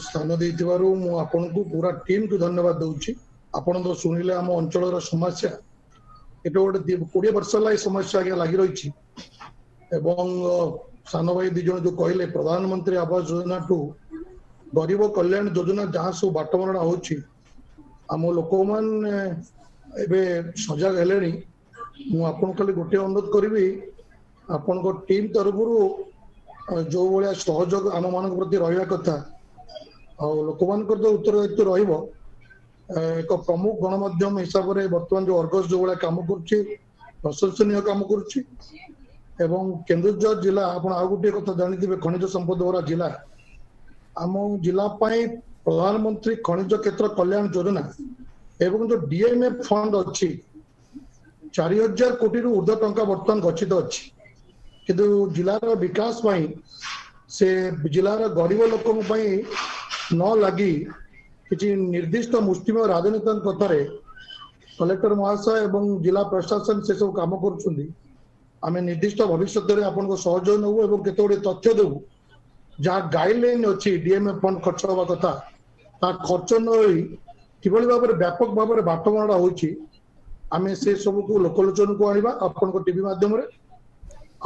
ସ୍ଥାନ ଦେଇଥିବାରୁ ମୁଁ ଆପଣଙ୍କୁ ପୁରା ଟିମ୍କୁ ଧନ୍ୟବାଦ ଦଉଛି ଆପଣ ତ ଶୁଣିଲେ ଆମ ଅଞ୍ଚଳର ସମସ୍ୟା ଏବେ ଗୋଟେ କୋଡ଼ିଏ ବର୍ଷ ହେଲା ଏ ସମସ୍ୟା ଆଜ୍ଞା ଲାଗି ରହିଛି ଏବଂ ସାନ ଭାଇ ଦି ଜଣ ଯୋଉ କହିଲେ ପ୍ରଧାନମନ୍ତ୍ରୀ ଆବାସ ଯୋଜନାଠୁ ଗରିବ କଲ୍ୟାଣ ଯୋଜନା ଯାହା ସବୁ ବାଟବରଣା ହଉଛି ଆମ ଲୋକମାନେ ଏବେ ସଜାଗ ହେଲେଣି ମୁଁ ଆପଣଙ୍କୁ ଖାଲି ଗୋଟିଏ ଅନୁରୋଧ କରିବି ଆପଣଙ୍କ ଟିମ୍ ତରଫରୁ ଯୋଉ ଭଳିଆ ସହଯୋଗ ଆମମାନଙ୍କ ପ୍ରତି ରହିବା କଥା ଆଉ ଲୋକମାନଙ୍କର ତ ଉତ୍ତରଦାୟିତ୍ୱ ରହିବ ଏକ ପ୍ରମୁଖ ଗଣମାଧ୍ୟମ ହିସାବରେ ବର୍ତ୍ତମାନ ଯୋଉ ଅର୍ଗସ ଯୋଉଭଳିଆ କାମ କରୁଛି ପ୍ରଶଂସନୀୟ କାମ କରୁଛି ଏବଂ କେନ୍ଦୁଝର ଜିଲ୍ଲା ଆପଣ ଆଉ ଗୋଟିଏ କଥା ଜାଣିଥିବେ ଖଣିଜ ସମ୍ପଦ ଭରା ଜିଲ୍ଲା ଆମ ଜିଲ୍ଲା ପାଇଁ ପ୍ରଧାନମନ୍ତ୍ରୀ ଖଣିଜ କ୍ଷେତ୍ର କଲ୍ୟାଣ ଯୋଜନା ଏବଂ ଯୋଉ ଡିଏମଏ ଫଣ୍ଡ ଅଛି ଚାରି ହଜାର କୋଟିରୁ ଉର୍ଦ୍ଧ୍ୱ ଟଙ୍କା ବର୍ତ୍ତମାନ ଗଚ୍ଛିତ ଅଛି କିନ୍ତୁ ଜିଲ୍ଲାର ବିକାଶ ପାଇଁ ସେ ଜିଲ୍ଲାର ଗରିବ ଲୋକଙ୍କ ପାଇଁ ନ ଲାଗି କିଛି ନିର୍ଦ୍ଦିଷ୍ଟ ମୁଷ୍ଟିମେୟ ରାଜନେତାଙ୍କ କଥାରେ କଲେକ୍ଟର ମହାଶୟ ଏବଂ ଜିଲ୍ଲା ପ୍ରଶାସନ ସେସବୁ କାମ କରୁଛନ୍ତି ଆମେ ନିର୍ଦ୍ଦିଷ୍ଟ ଭବିଷ୍ୟତରେ ଆପଣଙ୍କ ସହଯୋଗ ନେବୁ ଏବଂ କେତେ ଗୁଡ଼ିଏ ତଥ୍ୟ ଦେବୁ ଯାହା ଗାଇଡଲାଇନ୍ ଅଛି ଡିଏମ୍ଏ ଫଣ୍ଡ ଖର୍ଚ୍ଚ ହେବା କଥା ତା ଖର୍ଚ୍ଚ ନ ହୋଇ କିଭଳି ଭାବରେ ବ୍ୟାପକ ଭାବରେ ବାଟମରଣା ହୋଇଛି ଆମେ ସେ ସବୁକୁ ଲୋକଲୋଚନକୁ ଆଣିବା ଆପଣଙ୍କ ଟିଭି ମାଧ୍ୟମରେ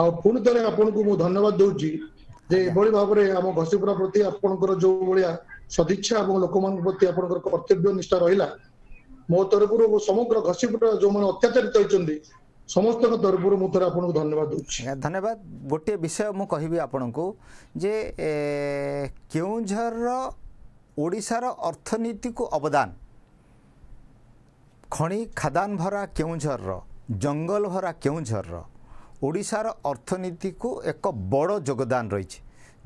ଆଉ ପୁଣି ଥରେ ଆପଣଙ୍କୁ ମୁଁ ଧନ୍ୟବାଦ ଦଉଛି ଯେ ଏଭଳି ଭାବରେ ଆମ ଘଷିପୁରା ପ୍ରତି ଆପଣଙ୍କର ଯୋଉ ଭଳିଆ ସଦିଚ୍ଛା ଏବଂ ଲୋକମାନଙ୍କ ପ୍ରତି ଆପଣଙ୍କର କର୍ତ୍ତବ୍ୟ ନିଷ୍ଠା ରହିଲା ମୋ ତରଫରୁ ସମଗ୍ର ଘସିପୁର ଯେଉଁମାନେ ଅତ୍ୟାଚାରିତ ହୋଇଛନ୍ତି
ସମସ୍ତଙ୍କ ତରଫରୁ ମୁଁ ଥରେ ଆପଣଙ୍କୁ ଧନ୍ୟବାଦ ଦେଉଛି ଧନ୍ୟବାଦ ଗୋଟିଏ ବିଷୟ ମୁଁ କହିବି ଆପଣଙ୍କୁ ଯେ କେଉଁଝରର ଓଡ଼ିଶାର ଅର୍ଥନୀତିକୁ ଅବଦାନ ଖଣି ଖାଦାନ ଭରା କେଉଁଝରର ଜଙ୍ଗଲ ଭରା କେଉଁଝରର ଓଡ଼ିଶାର ଅର୍ଥନୀତିକୁ ଏକ ବଡ଼ ଯୋଗଦାନ ରହିଛି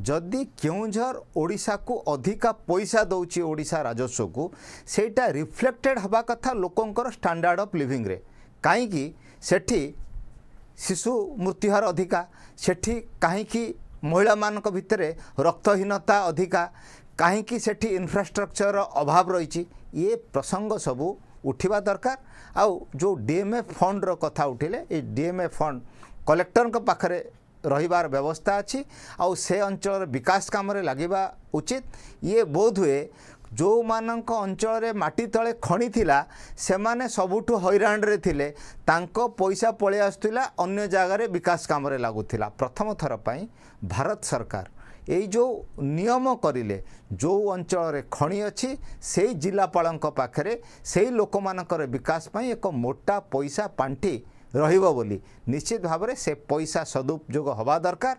जदि के ओडा को अधिका पैसा ओडा राजस्व को सेटा रिफ्लेक्टेड हवा कथा लोकंर स्टाणार्ड अफ लिविंग कहीं सेठी शिशु मृत्यु हार अधिका सेठी कहीं महिला मान भितर रक्तहीनता अधिका कहीं सेठी इनफ्रास्ट्रक्चर अभाव रही ये प्रसंग सबू उठवा दरकार आ जो डीएमए फंड रथ उठिले ये डीएमए फंड कलेक्टर पाखे ରହିବାର ବ୍ୟବସ୍ଥା ଅଛି ଆଉ ସେ ଅଞ୍ଚଳର ବିକାଶ କାମରେ ଲାଗିବା ଉଚିତ ଇଏ ବୋଧହୁଏ ଯେଉଁମାନଙ୍କ ଅଞ୍ଚଳରେ ମାଟି ତଳେ ଖଣି ଥିଲା ସେମାନେ ସବୁଠୁ ହଇରାଣରେ ଥିଲେ ତାଙ୍କ ପଇସା ପଳେଇ ଆସୁଥିଲା ଅନ୍ୟ ଜାଗାରେ ବିକାଶ କାମରେ ଲାଗୁଥିଲା ପ୍ରଥମ ଥର ପାଇଁ ଭାରତ ସରକାର ଏଇ ଯେଉଁ ନିୟମ କରିଲେ ଯେଉଁ ଅଞ୍ଚଳରେ ଖଣି ଅଛି ସେଇ ଜିଲ୍ଲାପାଳଙ୍କ ପାଖରେ ସେଇ ଲୋକମାନଙ୍କର ବିକାଶ ପାଇଁ ଏକ ମୋଟା ପଇସା ପାଣ୍ଠି ରହିବ ବୋଲି ନିଶ୍ଚିତ ଭାବରେ ସେ ପଇସା ସଦୁପଯୋଗ ହେବା ଦରକାର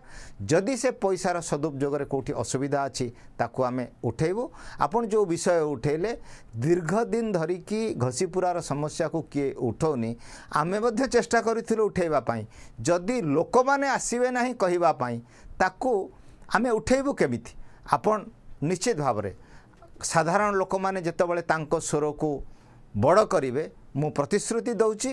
ଯଦି ସେ ପଇସାର ସଦୁପଯୋଗରେ କେଉଁଠି ଅସୁବିଧା ଅଛି ତାକୁ ଆମେ ଉଠାଇବୁ ଆପଣ ଯେଉଁ ବିଷୟ ଉଠାଇଲେ ଦୀର୍ଘ ଦିନ ଧରିକି ଘଷିପୁରାର ସମସ୍ୟାକୁ କିଏ ଉଠାଉନି ଆମେ ମଧ୍ୟ ଚେଷ୍ଟା କରିଥିଲୁ ଉଠାଇବା ପାଇଁ ଯଦି ଲୋକମାନେ ଆସିବେ ନାହିଁ କହିବା ପାଇଁ ତାକୁ ଆମେ ଉଠାଇବୁ କେମିତି ଆପଣ ନିଶ୍ଚିତ ଭାବରେ ସାଧାରଣ ଲୋକମାନେ ଯେତେବେଳେ ତାଙ୍କ ସ୍ୱରକୁ ବଡ଼ କରିବେ ମୁଁ ପ୍ରତିଶ୍ରୁତି ଦେଉଛି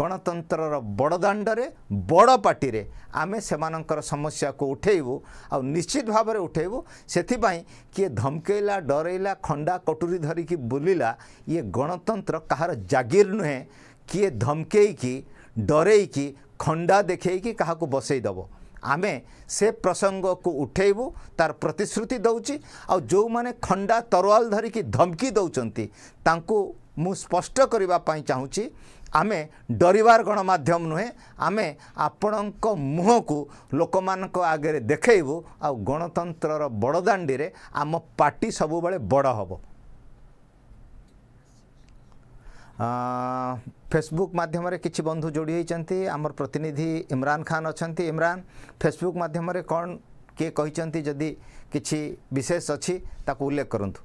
ଗଣତନ୍ତ୍ରର ବଡ଼ ଦାଣ୍ଡରେ ବଡ଼ ପାର୍ଟିରେ ଆମେ ସେମାନଙ୍କର ସମସ୍ୟାକୁ ଉଠାଇବୁ ଆଉ ନିଶ୍ଚିତ ଭାବରେ ଉଠାଇବୁ ସେଥିପାଇଁ କିଏ ଧମକେଇଲା ଡରେଇଲା ଖଣ୍ଡା କଟୁରୀ ଧରିକି ବୁଲିଲା ଇଏ ଗଣତନ୍ତ୍ର କାହାର ଜାଗିର ନୁହେଁ କିଏ ଧମକେଇକି ଡରେଇକି ଖଣ୍ଡା ଦେଖେଇକି କାହାକୁ ବସେଇଦେବ ଆମେ ସେ ପ୍ରସଙ୍ଗକୁ ଉଠାଇବୁ ତାର ପ୍ରତିଶ୍ରୁତି ଦେଉଛି ଆଉ ଯେଉଁମାନେ ଖଣ୍ଡା ତରୱାଲ ଧରିକି ଧମକି ଦେଉଛନ୍ତି ତାଙ୍କୁ ମୁଁ ସ୍ପଷ୍ଟ କରିବା ପାଇଁ ଚାହୁଁଛି ଆମେ ଡରିବାର ଗଣମାଧ୍ୟମ ନୁହେଁ ଆମେ ଆପଣଙ୍କ ମୁହଁକୁ ଲୋକମାନଙ୍କ ଆଗରେ ଦେଖେଇବୁ ଆଉ ଗଣତନ୍ତ୍ରର ବଡ଼ଦାଣ୍ଡିରେ ଆମ ପାର୍ଟି ସବୁବେଳେ ବଡ଼ ହେବ ଫେସବୁକ୍ ମାଧ୍ୟମରେ କିଛି ବନ୍ଧୁ ଯୋଡ଼ି ହୋଇଛନ୍ତି ଆମର ପ୍ରତିନିଧି ଇମ୍ରାନ୍ ଖାନ୍ ଅଛନ୍ତି ଇମ୍ରାନ୍ ଫେସବୁକ୍ ମାଧ୍ୟମରେ କ'ଣ କିଏ କହିଛନ୍ତି ଯଦି କିଛି ବିଶେଷ ଅଛି ତାକୁ ଉଲ୍ଲେଖ କରନ୍ତୁ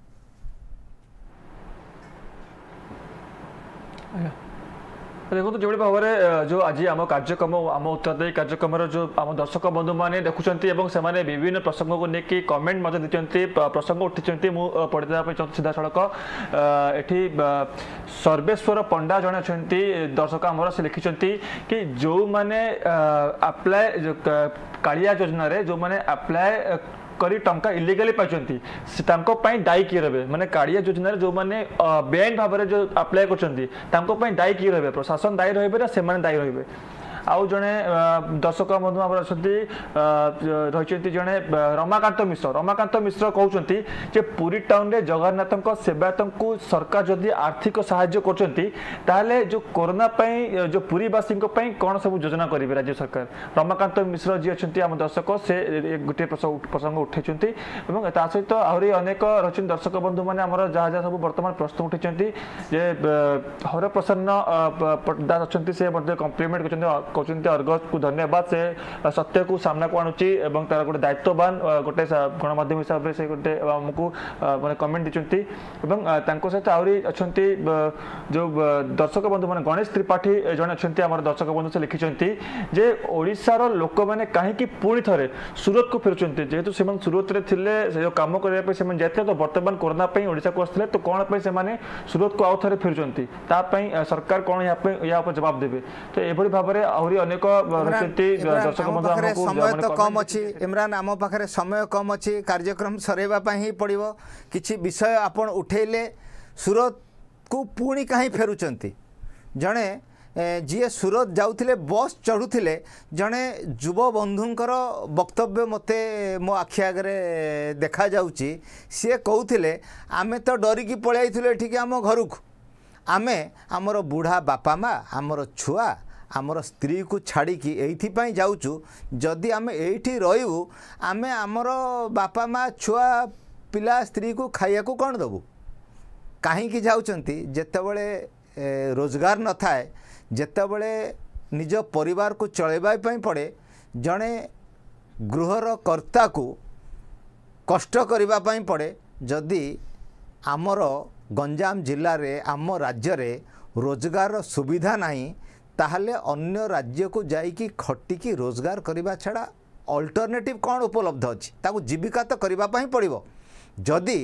ଆଜ୍ଞା ଦେଖନ୍ତୁ ଯେଭଳି ଭାବରେ ଯେଉଁ ଆଜି ଆମ କାର୍ଯ୍ୟକ୍ରମ ଆମ ଉତ୍ତରଦାୟୀ କାର୍ଯ୍ୟକ୍ରମର ଯେଉଁ ଆମ ଦର୍ଶକ ବନ୍ଧୁମାନେ ଦେଖୁଛନ୍ତି ଏବଂ ସେମାନେ ବିଭିନ୍ନ ପ୍ରସଙ୍ଗକୁ ନେଇକି କମେଣ୍ଟ ମଧ୍ୟ ଦେଇଛନ୍ତି ପ୍ରସଙ୍ଗ ଉଠିଛନ୍ତି ମୁଁ ପଢ଼ିଦେବା ପାଇଁ ଚାହୁଁଛି ସିଧାସଳଖ ଏଠି ସର୍ବେଶ୍ୱର ପଣ୍ଡା ଜଣେ ଅଛନ୍ତି ଦର୍ଶକ ଆମର ସେ ଲେଖିଛନ୍ତି କି ଯେଉଁମାନେ ଆପ୍ଲାଏ କାଳିଆ ଯୋଜନାରେ ଯେଉଁମାନେ ଆପ୍ଲାଏ कर टा इलिगली पाई दायी किए रे मैंने काड़िया योजना जो मैंने बेन भाव में जो आप्लाय कर दायी किए रे प्रशासन दायी रहा दायी रही है आउ जे दर्शक बंधु आप रही जड़े रमाकांत मिश्र रमाकांत मिश्र कहते जे पुरी टाउन जगन्नाथ सेवायत को सरकार जदि आर्थिक साय कर जो कोरोनापी पूरीवासी कौन सब योजना करेंगे राज्य सरकार रमाकांत मिश्र जी अच्छा आम दर्शक से गोटे प्रसंग प्रसंग उठे सहित आहरी अनेक रही दर्शक बंधु मैंने जहाँ जहाँ सब बर्तमान प्रश्न उठे हरप्रसन्न दास अच्छा से कम्प्लीमेंट कर कहते अर्गज को धन्यवाद से सत्य को सामना को आणुच्ची तार गोटे दायित्वान गोटे गणमाध्यम हिसाब से गोटे आमको मैंने कमेंट दीचे सहित आहरी अच्छा जो दर्शक बंधु मैंने गणेश त्रिपाठी जन अच्छा आम दर्शक बंधु से लिखिजे ओडार लोक मैंने कहीं पुणी थे सूरत को फेर जेहेतु से सूरत थे जो कम करने जाते तो बर्तमान कोरोनापा को आसते तो कौन से सुरत को आउ थ फेर सरकार कौन यहाँ जवाब देते तो यह भाव में आ ଆହୁରି ଅନେକ ସମୟ ତ କମ୍
ଅଛି ଇମ୍ରାନ୍ ଆମ ପାଖରେ ସମୟ କମ୍ ଅଛି କାର୍ଯ୍ୟକ୍ରମ ସରେଇବା ପାଇଁ ହିଁ ପଡ଼ିବ କିଛି ବିଷୟ ଆପଣ ଉଠେଇଲେ ସୁରତକୁ ପୁଣି କାହିଁ ଫେରୁଛନ୍ତି ଜଣେ ଯିଏ ସୁରତ ଯାଉଥିଲେ ବସ୍ ଚଢ଼ୁଥିଲେ ଜଣେ ଯୁବବନ୍ଧୁଙ୍କର ବକ୍ତବ୍ୟ ମୋତେ ମୋ ଆଖି ଆଗରେ ଦେଖାଯାଉଛି ସିଏ କହୁଥିଲେ ଆମେ ତ ଡରିକି ପଳାଇଥିଲୁ ଏଠିକି ଆମ ଘରକୁ ଆମେ ଆମର ବୁଢ଼ା ବାପା ମା' ଆମର ଛୁଆ ଆମର ସ୍ତ୍ରୀକୁ ଛାଡ଼ିକି ଏଇଥିପାଇଁ ଯାଉଛୁ ଯଦି ଆମେ ଏଇଠି ରହିବୁ ଆମେ ଆମର ବାପା ମା' ଛୁଆ ପିଲା ସ୍ତ୍ରୀକୁ ଖାଇବାକୁ କ'ଣ ଦେବୁ କାହିଁକି ଯାଉଛନ୍ତି ଯେତେବେଳେ ରୋଜଗାର ନଥାଏ ଯେତେବେଳେ ନିଜ ପରିବାରକୁ ଚଳେଇବା ପାଇଁ ପଡ଼େ ଜଣେ ଗୃହର କର୍ତ୍ତାକୁ କଷ୍ଟ କରିବା ପାଇଁ ପଡ଼େ ଯଦି ଆମର ଗଞ୍ଜାମ ଜିଲ୍ଲାରେ ଆମ ରାଜ୍ୟରେ ରୋଜଗାରର ସୁବିଧା ନାହିଁ ताहले अन्य राज्य को जाकि खटिक रोजगार करने छड़ा अल्टरनेटिव कौन उपलब्ध अच्छी ताको जीविका तो करने पड़ जदि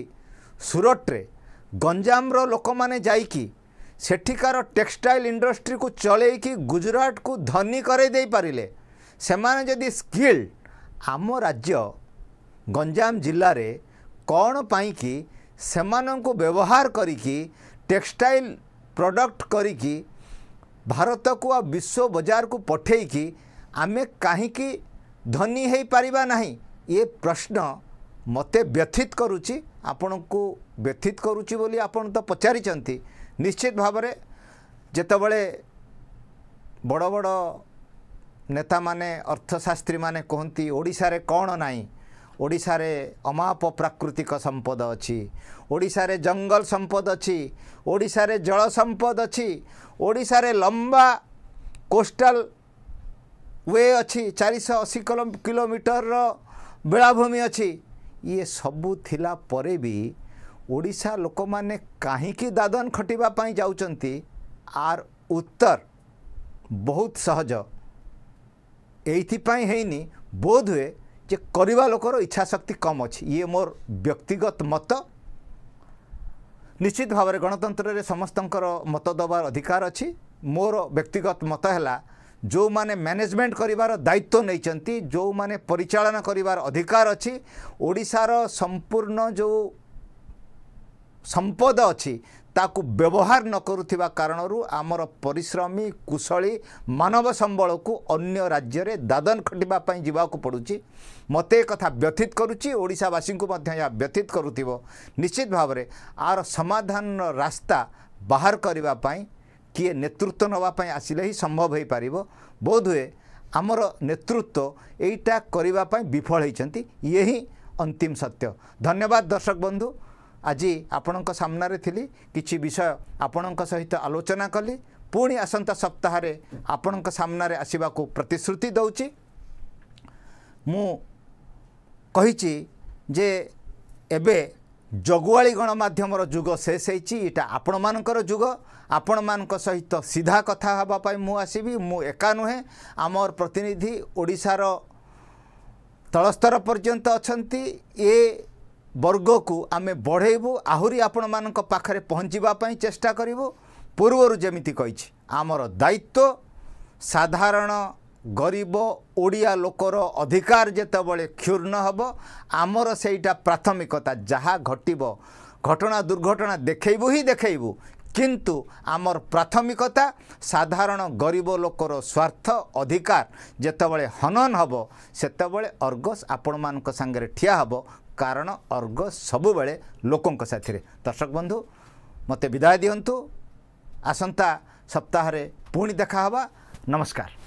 सुरटे गंजाम लोक मैंने जाठिकार टेक्सटाइल इंडस्ट्री को चल गुजरात को धनी करे से स्किल आम राज्य गंजाम जिले में कौन पाई कि व्यवहार करी टेक्सटाइल प्रडक्ट करी की, ଭାରତକୁ ଆଉ ବିଶ୍ୱ ବଜାରକୁ ପଠେଇକି ଆମେ କାହିଁକି ଧନୀ ହୋଇପାରିବା ନାହିଁ ଏ ପ୍ରଶ୍ନ ମୋତେ ବ୍ୟଥିତ କରୁଛି ଆପଣଙ୍କୁ ବ୍ୟଥିତ କରୁଛି ବୋଲି ଆପଣ ତ ପଚାରିଛନ୍ତି ନିଶ୍ଚିତ ଭାବରେ ଯେତେବେଳେ ବଡ଼ ବଡ଼ ନେତାମାନେ ଅର୍ଥଶାସ୍ତ୍ରୀମାନେ କୁହନ୍ତି ଓଡ଼ିଶାରେ କ'ଣ ନାହିଁ ଓଡ଼ିଶାରେ ଅମାପ ପ୍ରାକୃତିକ ସମ୍ପଦ ଅଛି ଓଡ଼ିଶାରେ ଜଙ୍ଗଲ ସମ୍ପଦ ଅଛି ଓଡ଼ିଶାରେ ଜଳ ସମ୍ପଦ ଅଛି ଓଡ଼ିଶାରେ ଲମ୍ବା କୋଷ୍ଟାଲ ୱେ ଅଛି ଚାରିଶହ ଅଶୀ କିଲୋମିଟରର ବେଳାଭୂମି ଅଛି ଇଏ ସବୁ ଥିଲା ପରେ ବି ଓଡ଼ିଶା ଲୋକମାନେ କାହିଁକି ଦାଦନ ଖଟିବା ପାଇଁ ଯାଉଛନ୍ତି ଆର୍ ଉତ୍ତର ବହୁତ ସହଜ ଏଇଥିପାଇଁ ହେଇନି ବୋଧ ହୁଏ ଯେ କରିବା ଲୋକର ଇଚ୍ଛାଶକ୍ତି କମ୍ ଅଛି ଇଏ ମୋର ବ୍ୟକ୍ତିଗତ ମତ ନିଶ୍ଚିତ ଭାବରେ ଗଣତନ୍ତ୍ରରେ ସମସ୍ତଙ୍କର ମତ ଦେବାର ଅଧିକାର ଅଛି ମୋର ବ୍ୟକ୍ତିଗତ ମତ ହେଲା ଯେଉଁମାନେ ମ୍ୟାନେଜମେଣ୍ଟ କରିବାର ଦାୟିତ୍ୱ ନେଇଛନ୍ତି ଯେଉଁମାନେ ପରିଚାଳନା କରିବାର ଅଧିକାର ଅଛି ଓଡ଼ିଶାର ସମ୍ପୂର୍ଣ୍ଣ ଯେଉଁ ସମ୍ପଦ ଅଛି ତାକୁ ବ୍ୟବହାର ନ କରୁଥିବା କାରଣରୁ ଆମର ପରିଶ୍ରମୀ କୁଶଳୀ ମାନବ ସମ୍ବଳକୁ ଅନ୍ୟ ରାଜ୍ୟରେ ଦାଦନ ଖଟିବା ପାଇଁ ଯିବାକୁ ପଡ଼ୁଛି ମୋତେ ଏ କଥା ବ୍ୟତୀତ କରୁଛି ଓଡ଼ିଶାବାସୀଙ୍କୁ ମଧ୍ୟ ଏହା ବ୍ୟତୀତ କରୁଥିବ ନିଶ୍ଚିତ ଭାବରେ ଆର ସମାଧାନର ରାସ୍ତା ବାହାର କରିବା ପାଇଁ କିଏ ନେତୃତ୍ୱ ନେବା ପାଇଁ ଆସିଲେ ହିଁ ସମ୍ଭବ ହୋଇପାରିବ ବୋଧହୁଏ ଆମର ନେତୃତ୍ୱ ଏଇଟା କରିବା ପାଇଁ ବିଫଳ ହୋଇଛନ୍ତି ଇଏ ହିଁ ଅନ୍ତିମ ସତ୍ୟ ଧନ୍ୟବାଦ ଦର୍ଶକ ବନ୍ଧୁ ଆଜି ଆପଣଙ୍କ ସାମ୍ନାରେ ଥିଲି କିଛି ବିଷୟ ଆପଣଙ୍କ ସହିତ ଆଲୋଚନା କଲି ପୁଣି ଆସନ୍ତା ସପ୍ତାହରେ ଆପଣଙ୍କ ସାମ୍ନାରେ ଆସିବାକୁ ପ୍ରତିଶ୍ରୁତି ଦେଉଛି ମୁଁ କହିଛି ଯେ ଏବେ ଜଗୁଆଳି ଗଣମାଧ୍ୟମର ଯୁଗ ଶେଷ ହେଇଛି ଏଇଟା ଆପଣମାନଙ୍କର ଯୁଗ ଆପଣମାନଙ୍କ ସହିତ ସିଧା କଥା ହେବା ପାଇଁ ମୁଁ ଆସିବି ମୁଁ ଏକା ନୁହେଁ ଆମର ପ୍ରତିନିଧି ଓଡ଼ିଶାର ତଳସ୍ତର ପର୍ଯ୍ୟନ୍ତ ଅଛନ୍ତି ଏ ବର୍ଗକୁ ଆମେ ବଢ଼େଇବୁ ଆହୁରି ଆପଣମାନଙ୍କ ପାଖରେ ପହଞ୍ଚିବା ପାଇଁ ଚେଷ୍ଟା କରିବୁ ପୂର୍ବରୁ ଯେମିତି କହିଛି ଆମର ଦାୟିତ୍ୱ ସାଧାରଣ ଗରିବ ଓଡ଼ିଆ ଲୋକର ଅଧିକାର ଯେତେବେଳେ କ୍ଷୁର୍ଣ୍ଣ ହେବ ଆମର ସେଇଟା ପ୍ରାଥମିକତା ଯାହା ଘଟିବ ଘଟଣା ଦୁର୍ଘଟଣା ଦେଖେଇବୁ ହିଁ ଦେଖେଇବୁ କିନ୍ତୁ ଆମର ପ୍ରାଥମିକତା ସାଧାରଣ ଗରିବ ଲୋକର ସ୍ୱାର୍ଥ ଅଧିକାର ଯେତେବେଳେ ହନନ ହେବ ସେତେବେଳେ ଅର୍ଗସ୍ ଆପଣମାନଙ୍କ ସାଙ୍ଗରେ ଠିଆ ହେବ କାରଣ ଅର୍ଘ ସବୁବେଳେ ଲୋକଙ୍କ ସାଥିରେ ଦର୍ଶକ ବନ୍ଧୁ ମୋତେ ବିଦାୟ ଦିଅନ୍ତୁ ଆସନ୍ତା ସପ୍ତାହରେ ପୁଣି ଦେଖା ନମସ୍କାର